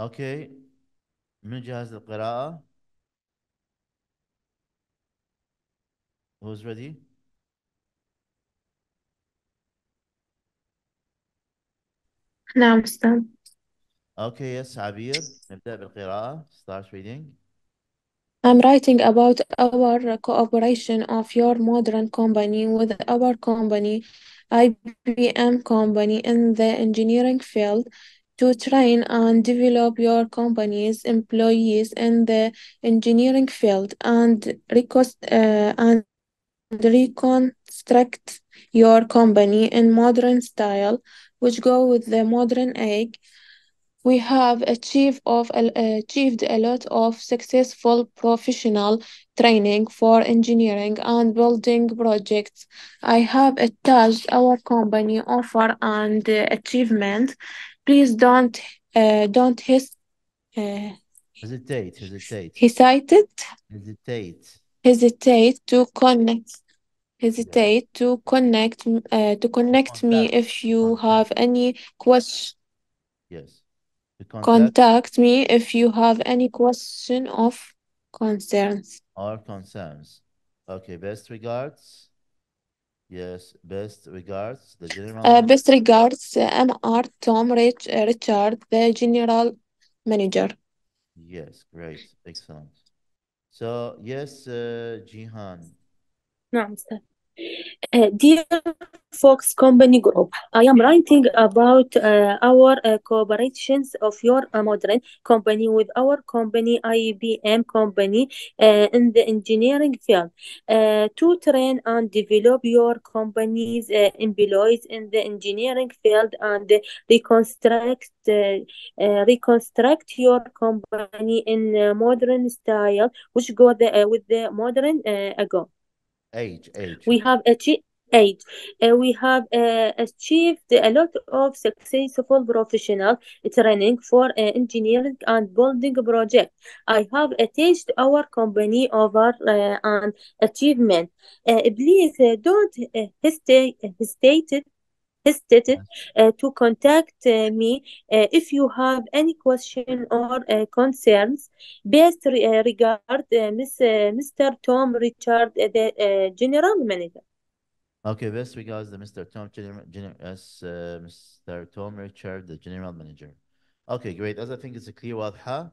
Okay. من جاهز للقراءة؟ Who's ready? نعم أستاذ. Okay, yes, عبير. نبدأ بالقراءة. Start reading. I'm writing about our cooperation of your modern company with our company, IBM company in the engineering field to train and develop your company's employees in the engineering field and, uh, and reconstruct your company in modern style, which go with the modern age. We have achieved, of, uh, achieved a lot of successful professional training for engineering and building projects. I have attached our company offer and uh, achievement Please don't uh, don't his, uh, hesitate. Hesitate. Hesitate. Hesitate. Hesitate to connect. Hesitate yeah. to connect uh, to connect me if you have any question. Yes. Contact. contact me if you have any question of concerns or concerns. Okay, best regards. Yes, best regards, the general. Uh, best regards, uh, MR Tom Rich, uh, Richard, the general manager. Yes, great, excellent. So, yes, uh, Jihan. نعم أستاذ. Uh, dear Fox Company Group, I am writing about uh, our uh, cooperations of your uh, modern company with our company, IBM company, uh, in the engineering field uh, to train and develop your company's employees in the engineering field and reconstruct reconstruct your company in modern style, which go the, with the modern ago. Age, age. We have achieved age. Uh, we have uh, achieved a lot of successful professional training for uh, engineering and building project. I have attached our company over uh, an achievement. Uh, please uh, don't hesitate, hesitate uh, to contact uh, me uh, if you have any question or uh, concerns based regard Mr. Tom Richard, the general manager. Okay, best regards to Mr. Tom, Gen as, uh, Mr. Tom Richard, the general manager. Okay, great. As I think it's a clear wadha.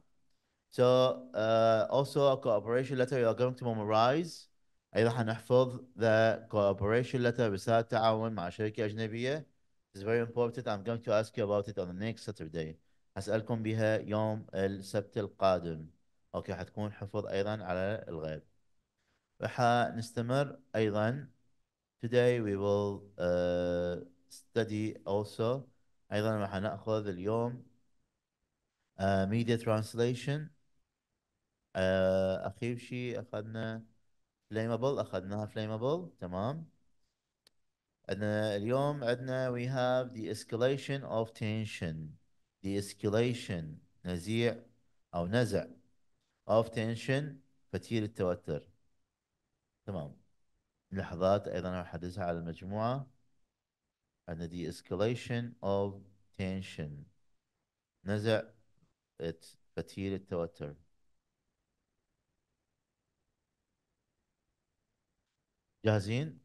So uh, also a cooperation letter you are going to memorize ايضا حنحفظ the cooperation letter رساله تعاون مع شركه اجنبيه It's very important I'm going to ask you about it on the next Saturday هسألكم بها يوم السبت القادم اوكي حتكون حفظ ايضا على الغيب رح نستمر ايضا today we will uh, study also ايضا رح ناخذ اليوم uh, media translation uh, اخير شيء اخذنا فليمبل اخذناها فليمبل تمام عندنا اليوم عندنا we have the escalation of tension the escalation نزيع او نزع of tension فتيل التوتر تمام لحظات ايضا احدثها على المجموعه عندنا the escalation of tension نزع فتيل التوتر جاهزين؟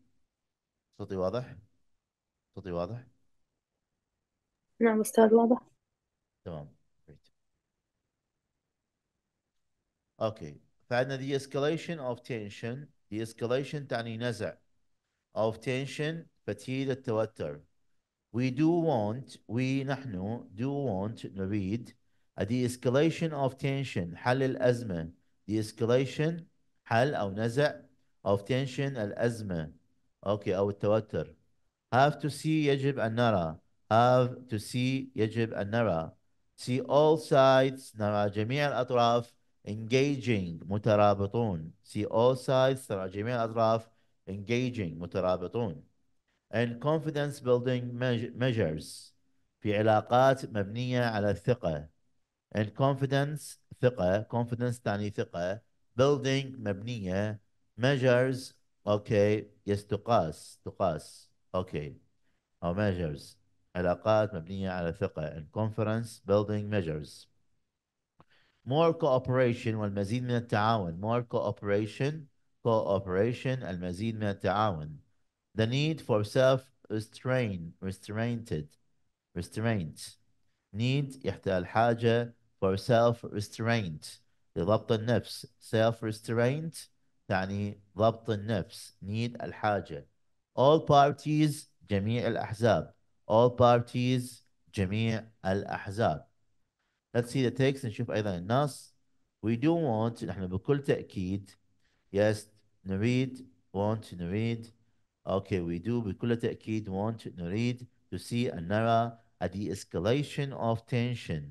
صوتي واضح؟ صوتي واضح؟ نعم أستاذ واضح تمام great. اوكي فعندنا de-escalation of tension de-escalation تعني نزع of tension فتيل التوتر we do want we نحن do want نريد a de-escalation of tension حل الأزمة de-escalation حل أو نزع of tension الأزمة أوكي أو التوتر have to see يجب أن نرى have to see يجب أن نرى see all sides نرى جميع الأطراف engaging مترابطون see all sides ترى جميع الأطراف engaging مترابطون and confidence building measures في علاقات مبنية على الثقة and confidence ثقة confidence تعني ثقة building مبنية measures okay yes تقاس تقاس okay or measures علاقات مبنية على ثقة and conference building measures more cooperation والمزيد من التعاون more cooperation cooperation المزيد من التعاون the need for self restraint restrained restraint need يحتاج حاجة for self restraint لضبط النفس self restraint تعني ضبط النفس need الحاجة all parties جميع الأحزاب all parties جميع الأحزاب let's see the text نشوف أيضا النص we do want نحن بكل تأكيد yes نريد want نريد okay we do بكل تأكيد want نريد to see and نرى a de-escalation of tension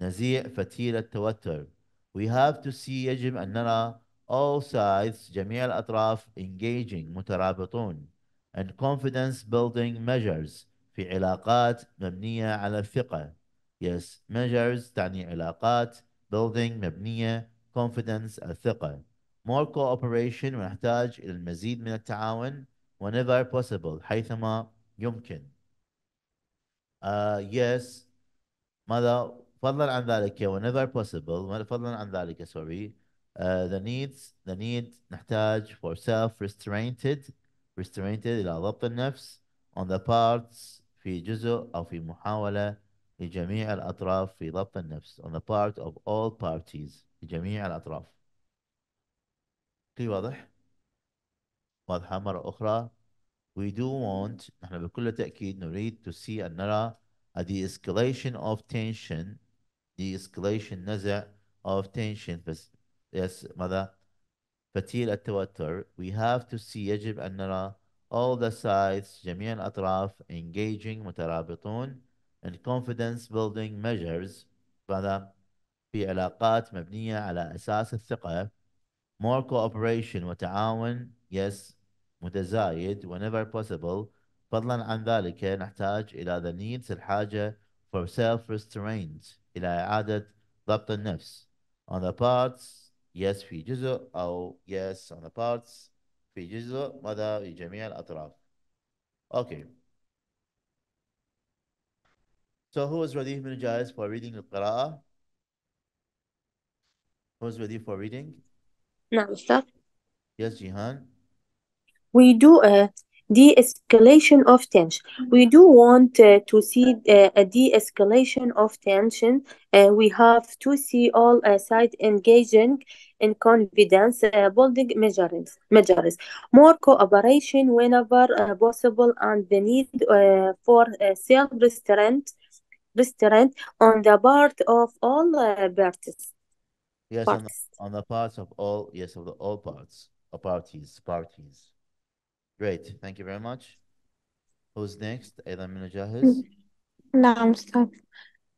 نزيع فتيل التوتر we have to see يجب أن نرى all sides جميع الأطراف engaging مترابطون and confidence building measures في علاقات مبنية على الثقة yes measures تعني علاقات building مبنية confidence الثقة more cooperation ونحتاج إلى المزيد من التعاون whenever possible حيثما يمكن uh, yes ماذا فضلا عن ذلك whenever possible فضلا عن ذلك sorry uh, the needs the need نحتاج for self restrained restrained إلى ضبط النفس on the parts في جزء أو في محاولة لجميع الأطراف في ضبط النفس on the part of all parties لجميع الأطراف كي واضح؟ واضحة مرة أخرى we do want نحن بكل تأكيد نريد to see أن نرى a de-escalation of tension de-escalation نزع of tension yes ماذا فتيل التوتر we have to see يجب أن نرى all the sides جميع الأطراف engaging مترابطون and confidence building measures ماذا في علاقات مبنية على أساس الثقة more cooperation وتعاون yes متزايد whenever possible فضلا عن ذلك نحتاج إلى the needs الحاجة for self-restraint إلى إعادة ضبط النفس on the parts Yes, في جزء أو on the parts في جزء ماذا في جميع الأطراف okay so who is ready من جاهز for reading القراءة who is ready for reading نعم أستاذ yes Jihan we do a de-escalation of tension. We mm-hmm. do want uh, to see uh, a de-escalation of tension. Uh, we have to see all uh, sides engaging in confidence uh, building measures, measures. More cooperation whenever uh, possible and the need uh, for self-restraint restraint on the part of all parties. Yes, On, the, part the parts of all, yes, of the, all parts, parties, parties. Great. Thank you very much. Who's next? Aidan Minajahiz. Naam,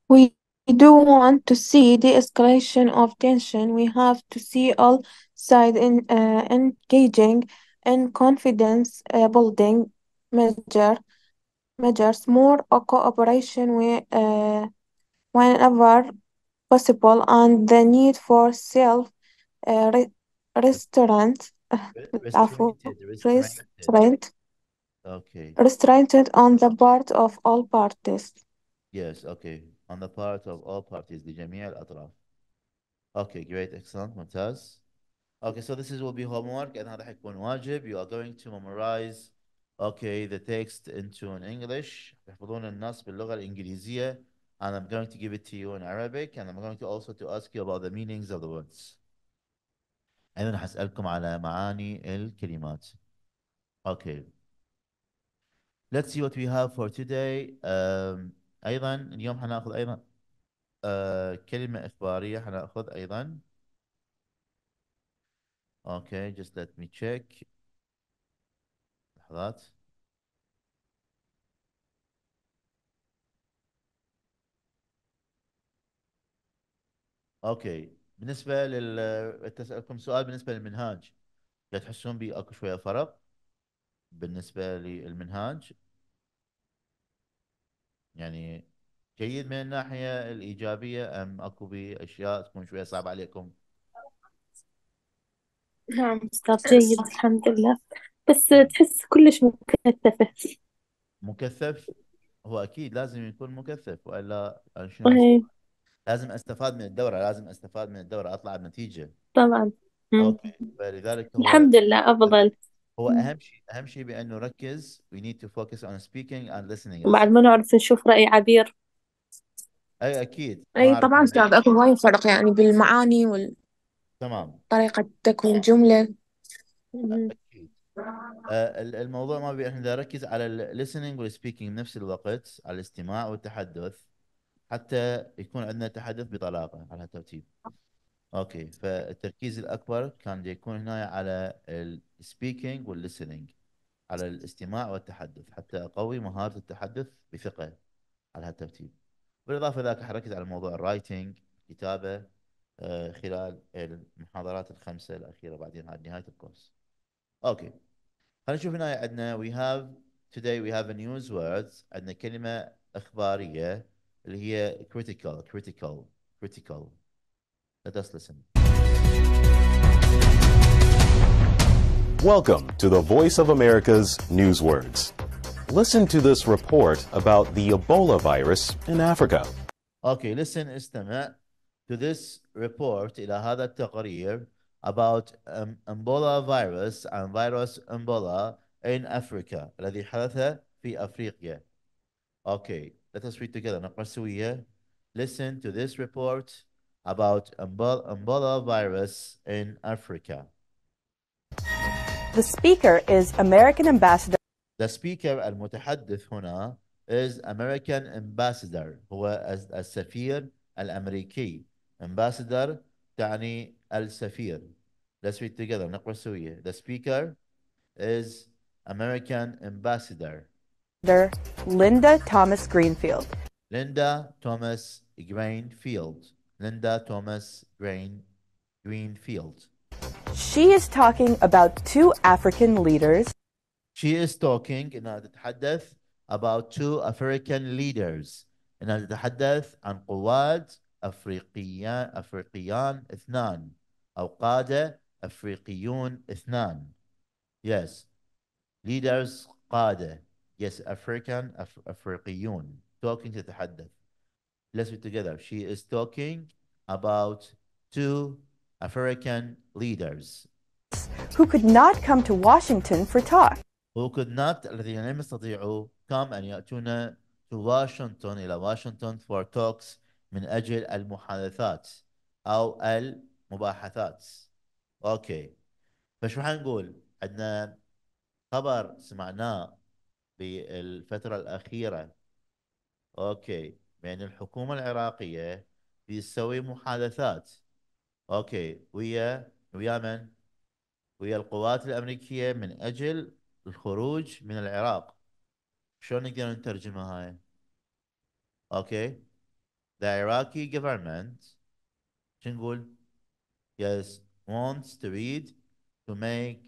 We do want to see the escalation of tension. We have to see all sides in, uh, engaging in confidence uh, building measure, measures, more cooperation We uh, whenever possible, and the need for self uh, re restaurant restraint. Okay. Restrained er on the part of all parties. Yes, okay. On the part of all parties, لجميع الأطراف. Okay, great, excellent, ممتاز. Okay, so this is will be homework and هذا حيكون واجب. You are going to memorize okay the text into an English. باللغة الإنجليزية and I'm going to give it to you in Arabic and I'm going to also to ask you about the meanings of the words. ايضا حسألكم على معاني الكلمات. Okay. Let's see what we have for today. Um, ايضا اليوم حناخذ ايضا uh, كلمة إخبارية حناخذ ايضا. Okay, just let me check. لحظات. Okay. بالنسبه لل تسالكم سؤال بالنسبه للمنهاج لا تحسون بي اكو شويه فرق بالنسبه للمنهاج يعني جيد من الناحيه الايجابيه ام اكو بي اشياء تكون شويه صعبه عليكم؟ نعم أستاذ جيد الحمد لله بس تحس كلش مكثف مكثف هو اكيد لازم يكون مكثف والا شنو لازم استفاد من الدوره لازم استفاد من الدوره اطلع بنتيجه طبعا اوكي فلذلك هو الحمد لله افضل هو اهم شيء اهم شيء بانه ركز وي نيد تو فوكس اون سبيكينج اند listening بعد ما نعرف نشوف راي عبير اي اكيد اي طبعا استاذ اكو هواي فرق يعني بالمعاني وال تمام طريقة تكوين الجملة أه، الموضوع ما بي احنا نركز على listening والسبيكينج بنفس الوقت على الاستماع والتحدث حتى يكون عندنا تحدث بطلاقه على الترتيب اوكي فالتركيز الاكبر كان يكون هنا على السبيكينج والليسننج على الاستماع والتحدث حتى اقوي مهاره التحدث بثقه على هالترتيب بالاضافه ذاك حركز على موضوع الرايتنج كتابه آه، خلال المحاضرات الخمسه الاخيره بعدين هاي نهايه الكورس اوكي خلينا نشوف هنا عندنا وي هاف توداي وي هاف نيوز ووردز عندنا كلمه اخباريه اللي هي critical critical critical let us listen Welcome to the Voice of America's Newswords. Listen to this report about the Ebola virus in Africa. Okay, listen استمع to this report إلى هذا التقرير about um, Ebola virus and virus Ebola in Africa الذي حدث في أفريقيا. Okay. Let us read together. Listen to this report about Ebola virus in Africa. The speaker is American Ambassador. The speaker Mutahadith huna is American Ambassador al-safir al الأمريكي Ambassador al-safir. Let's read together The speaker is American Ambassador Linda Thomas Greenfield. Linda Thomas Greenfield. Linda Thomas Green, Greenfield. She is talking about two African leaders. She is talking in al تتحدث about two African leaders. إنها تتحدث عن قواد أفريقيان أفريقيان اثنان أو قادة afriqiyun ethnan. Yes. Leaders قادة Yes, African, Af Afriqiyun, talking to the تتحدث. Let's be together. She is talking about two African leaders. Who could not come to Washington for talk. Who could not, come and to Washington إلى Washington for talks من أجل المحادثات أو المباحثات. Okay. فشو حنقول؟ عندنا خبر سمعناه في الفترة الأخيرة أوكي بين الحكومة العراقية تسوي محادثات أوكي ويا ويا من؟ ويا القوات الأمريكية من أجل الخروج من العراق شلون نقدر نترجمها هاي؟ أوكي The Iraqi government شو Yes wants to read to make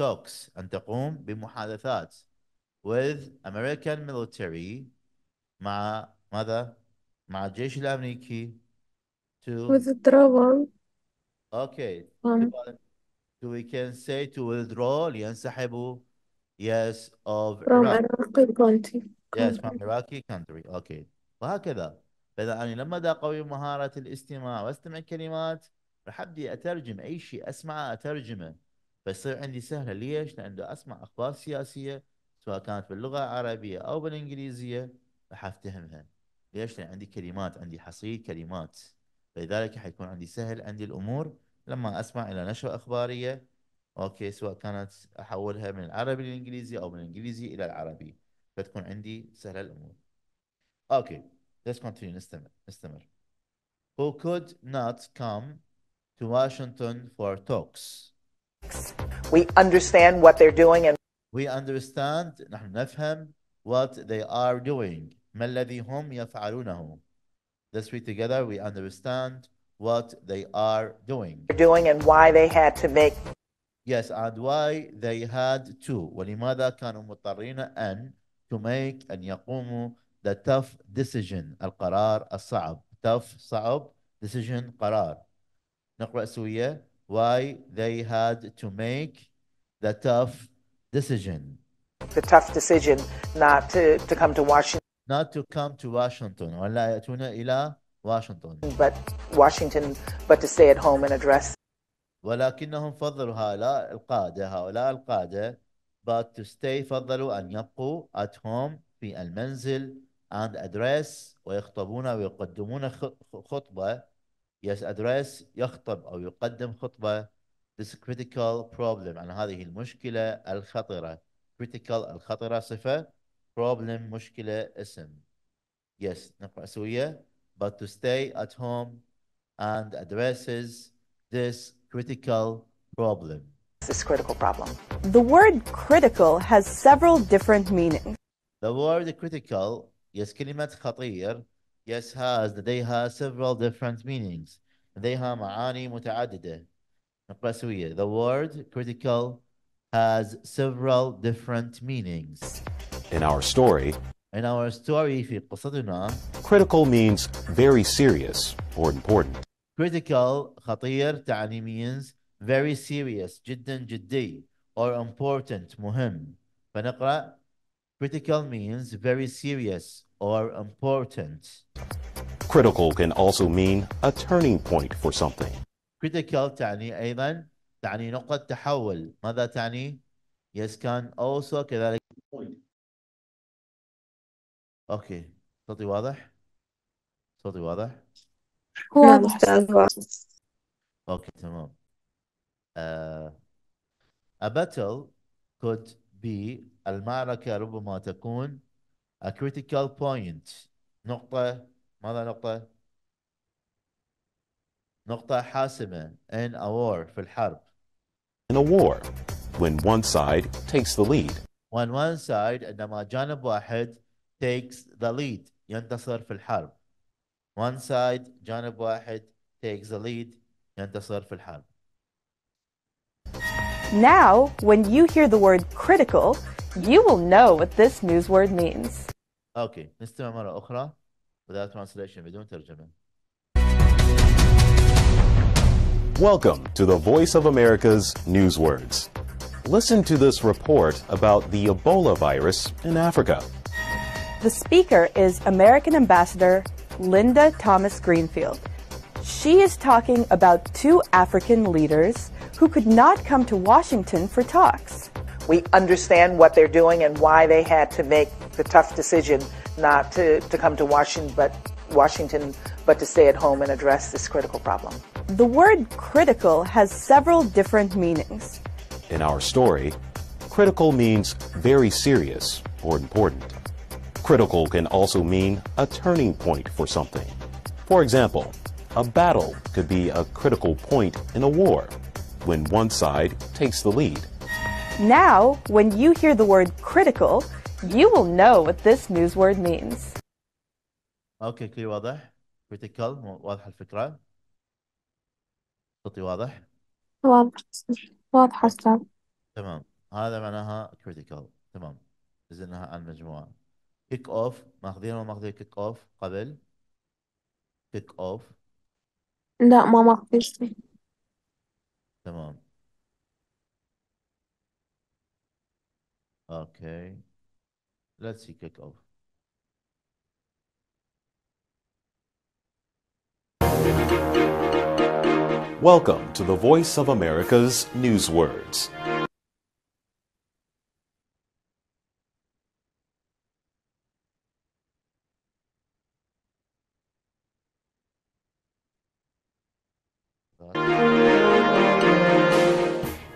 talks أن تقوم بمحادثات with American military مع ماذا؟ مع الجيش الأمريكي to withdraw okay um, so we can say to withdraw لينسحبوا yes of from Iraq Iraqi country yes from Iraqi country okay وهكذا فإذا أنا لما دا قوي مهارة الاستماع واستمع كلمات راح أبدي أترجم أي شيء أسمعه أترجمه فيصير عندي سهلة ليش؟ لأنه أسمع أخبار سياسية سواء كانت باللغه العربيه او بالانجليزيه راح افتهمها ليش؟ لان عندي كلمات عندي حصيل كلمات فلذلك حيكون عندي سهل عندي الامور لما اسمع الى نشره اخباريه اوكي سواء كانت احولها من العربي للانجليزي او من الانجليزي الى العربي فتكون عندي سهله الامور اوكي let's continue نستمر نستمر who could not come to Washington for talks. We understand what they're doing and we understand نحن نفهم what they are doing ما الذي هم يفعلونه this week together we understand what they are doing doing and why they had to make yes and why they had to ولماذا كانوا مضطرين أن to make أن يقوموا the tough decision القرار الصعب tough صعب decision قرار نقرأ سوية why they had to make the tough decision the tough decision not to, to come to Washington not to come to Washington ولا يأتون إلى واشنطن but Washington but to stay at home and address ولكنهم فضلوا هؤلاء القادة هؤلاء القادة but to stay فضلوا أن يبقوا at home في المنزل and address ويخطبون ويقدمون خطبة yes address يخطب أو يقدم خطبة This critical problem عن هذه المشكلة الخطرة. Critical الخطرة صفة. Problem مشكلة اسم. Yes, نقرأ سوية. But to stay at home and addresses this critical problem. This critical problem. The word critical has several different meanings. The word critical, yes, كلمة خطير, yes, has, they have several different meanings. They have معاني متعددة. The word critical has several different meanings. In our story, in our story في قصتنا critical means very serious or important. Critical خطير تعني means very serious جدا جدي or important مهم. فنقرأ critical means very serious or important. Critical can also mean a turning point for something. critical تعني أيضا تعني نقطة تحول ماذا تعني؟ yes can also كذلك اوكي صوتي واضح؟ صوتي واضح؟ نعم، واضح واضح اوكي تمام uh, a battle could be المعركة ربما تكون a critical point نقطة ماذا نقطة؟ نقطة حاسمة in a war في الحرب in a war when one side takes the lead when one side عندما جانب واحد takes the lead ينتصر في الحرب one side جانب واحد takes the lead ينتصر في الحرب Now, when you hear the word critical, you will know what this news word means. Okay, نستمع مرة أخرى without translation بدون ترجمة. Welcome to the Voice of America's Newswords. Listen to this report about the Ebola virus in Africa. The speaker is American Ambassador Linda Thomas Greenfield. She is talking about two African leaders who could not come to Washington for talks. We understand what they're doing and why they had to make the tough decision not to, to come to Washington, but Washington but to stay at home and address this critical problem. The word critical has several different meanings. In our story, critical means very serious or important. Critical can also mean a turning point for something. For example, a battle could be a critical point in a war when one side takes the lead. Now, when you hear the word critical, you will know what this news word means. اوكي كلي واضح كريتيكال واضحه الفكره صوتي واضح واضح واضحة تمام هذا معناها كريتيكال تمام نزلناها عن مجموعة كيك اوف ماخذينه ولا ماخذين كيك اوف قبل كيك اوف لا ما ماخذش تمام اوكي ليتس سي كيك اوف Welcome to the Voice of America's Newswords.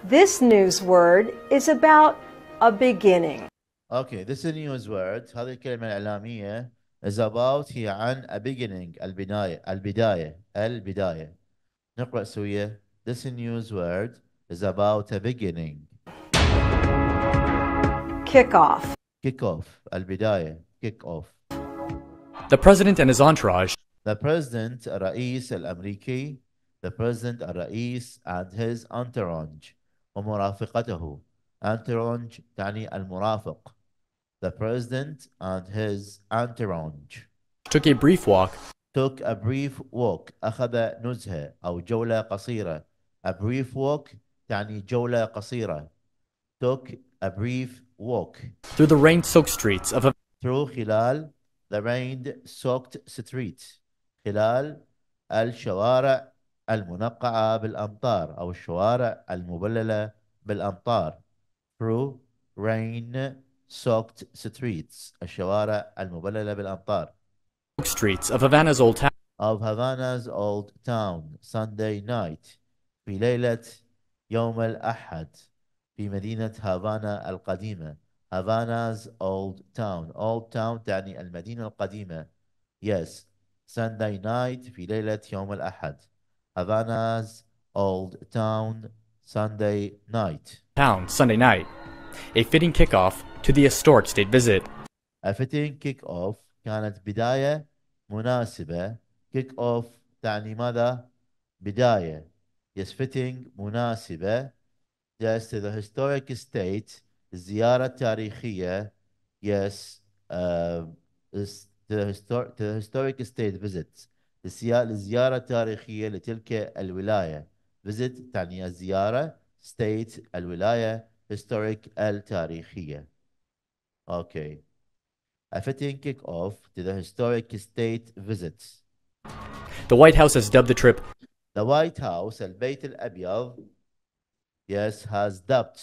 This news word is about a beginning. Okay, this is a newsword. هذه الكلمة الإعلامية is about هي عن a beginning البداية البداية البداية نقرأ This news word is about a beginning Kick off Kick off البداية Kick off The president and his entourage The president الرئيس الأمريكي The president الرئيس and his entourage ومرافقته entourage تعني المرافق The president and his entourage took a brief walk took a brief walk أخذ نزهة أو جولة قصيرة a brief walk يعني جولة قصيرة took a brief walk through the rain-soaked streets of a through خلال the rain-soaked streets خلال الشوارع المنقعة بالأمطار أو الشوارع المبللة بالأمطار through rain-soaked streets الشوارع المبللة بالأمطار streets of Havana's old town. Of Havana's old town, Sunday night, في ليلة يوم الأحد, في مدينة هافانا القديمة. Havana's old town. Old town تعني المدينة القديمة. Yes. Sunday night في ليلة يوم الأحد. Havana's old town Sunday night. Town Sunday night. A fitting kickoff to the historic state visit. A fitting kickoff كانت بداية مناسبة kick off تعني ماذا؟ بداية Yes fitting مناسبة Yes to the historic state الزيارة التاريخية Yes uh, to, the historic, state visit الزيارة التاريخية لتلك الولاية visit تعني الزيارة state الولاية historic التاريخية اوكي okay. a fitting kickoff to the historic state visits. The White House has dubbed the trip. The White House, Al Bayt Al Abyad, yes, has dubbed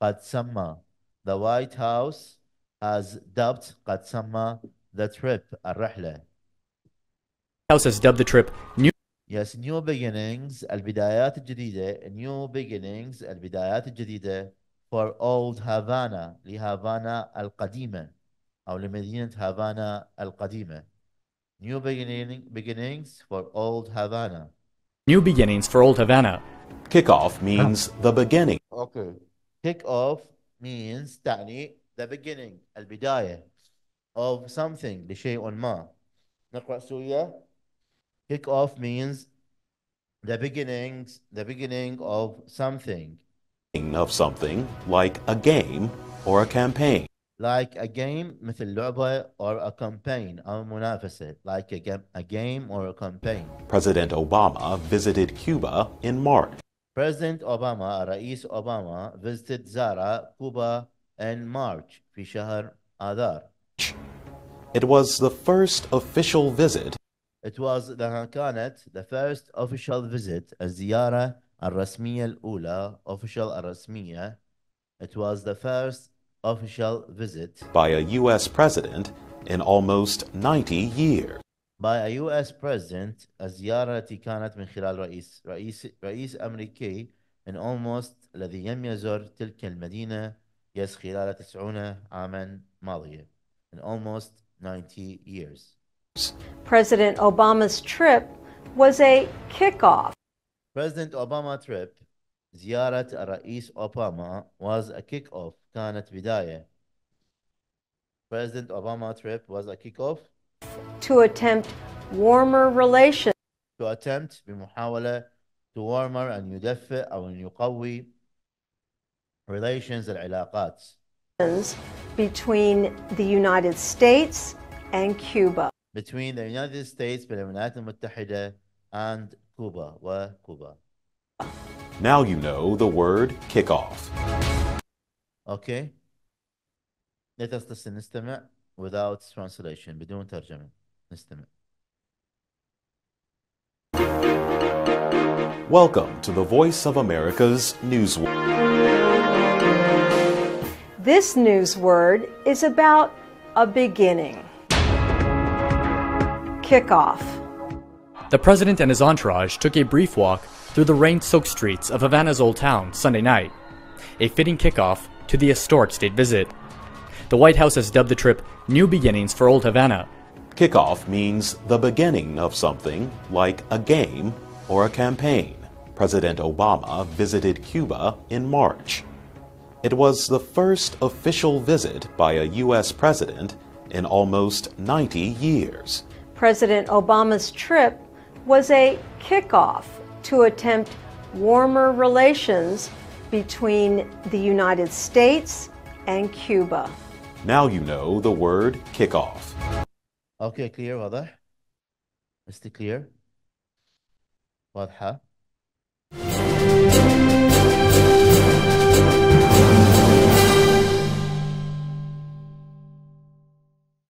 Qad Samma. The White House has dubbed Qad Samma the trip, al White House has dubbed the trip new. Yes, new beginnings, al البدايات الجديدة, new beginnings, al البدايات الجديدة for old Havana, li Havana al القديمة. أو لمدينة هافانا القديمة. New beginning, beginnings for old Havana. New beginnings for old Havana. Kickoff means the beginning. Okay. Kickoff means تعني the beginning البداية of something لشيء ما. نقرأ سوريا. Kickoff means the beginnings the beginning of something. Of something like a game or a campaign like a game مثل لعبة or a campaign أو منافسة like a, game, a game or a campaign. President Obama visited Cuba in March. President Obama رئيس Obama, visited زارا كوبا in March في شهر آذار. It was the first official visit. It was the كانت the first official visit الزيارة الرسمية الأولى official الرسمية. It was the first official visit by a U.S. president in almost 90 years. by a US president الزيارة التي كانت من خلال رئيس رئيس رئيس أمريكي in almost الذي لم يزر تلك المدينة يس خلال 90 عاما ماضية in almost 90 years. President Obama's trip was a kickoff. President Obama trip زيارة الرئيس أوباما was a kick-off كانت بداية President Obama trip was a kick-off to attempt warmer relations to attempt بمحاولة to warmer أن يدفئ أو أن يقوي relations العلاقات between the United States and Cuba between the United States بين الولايات المتحدة and Cuba وكوبا now you know the word kickoff. Okay. Let us listen نستمع without translation بدون ترجمة Welcome to the Voice of America's news. This news word is about a beginning. Kickoff. The president and his entourage took a brief walk through the rain soaked streets of Havana's Old Town Sunday night, a fitting kickoff to the historic state visit. The White House has dubbed the trip New Beginnings for Old Havana. Kickoff means the beginning of something like a game or a campaign. President Obama visited Cuba in March. It was the first official visit by a U.S. president in almost 90 years. President Obama's trip was a kickoff to attempt warmer relations between the United States and Cuba. Now you know the word kickoff. Okay, clear, brother. Is it clear? واضحة؟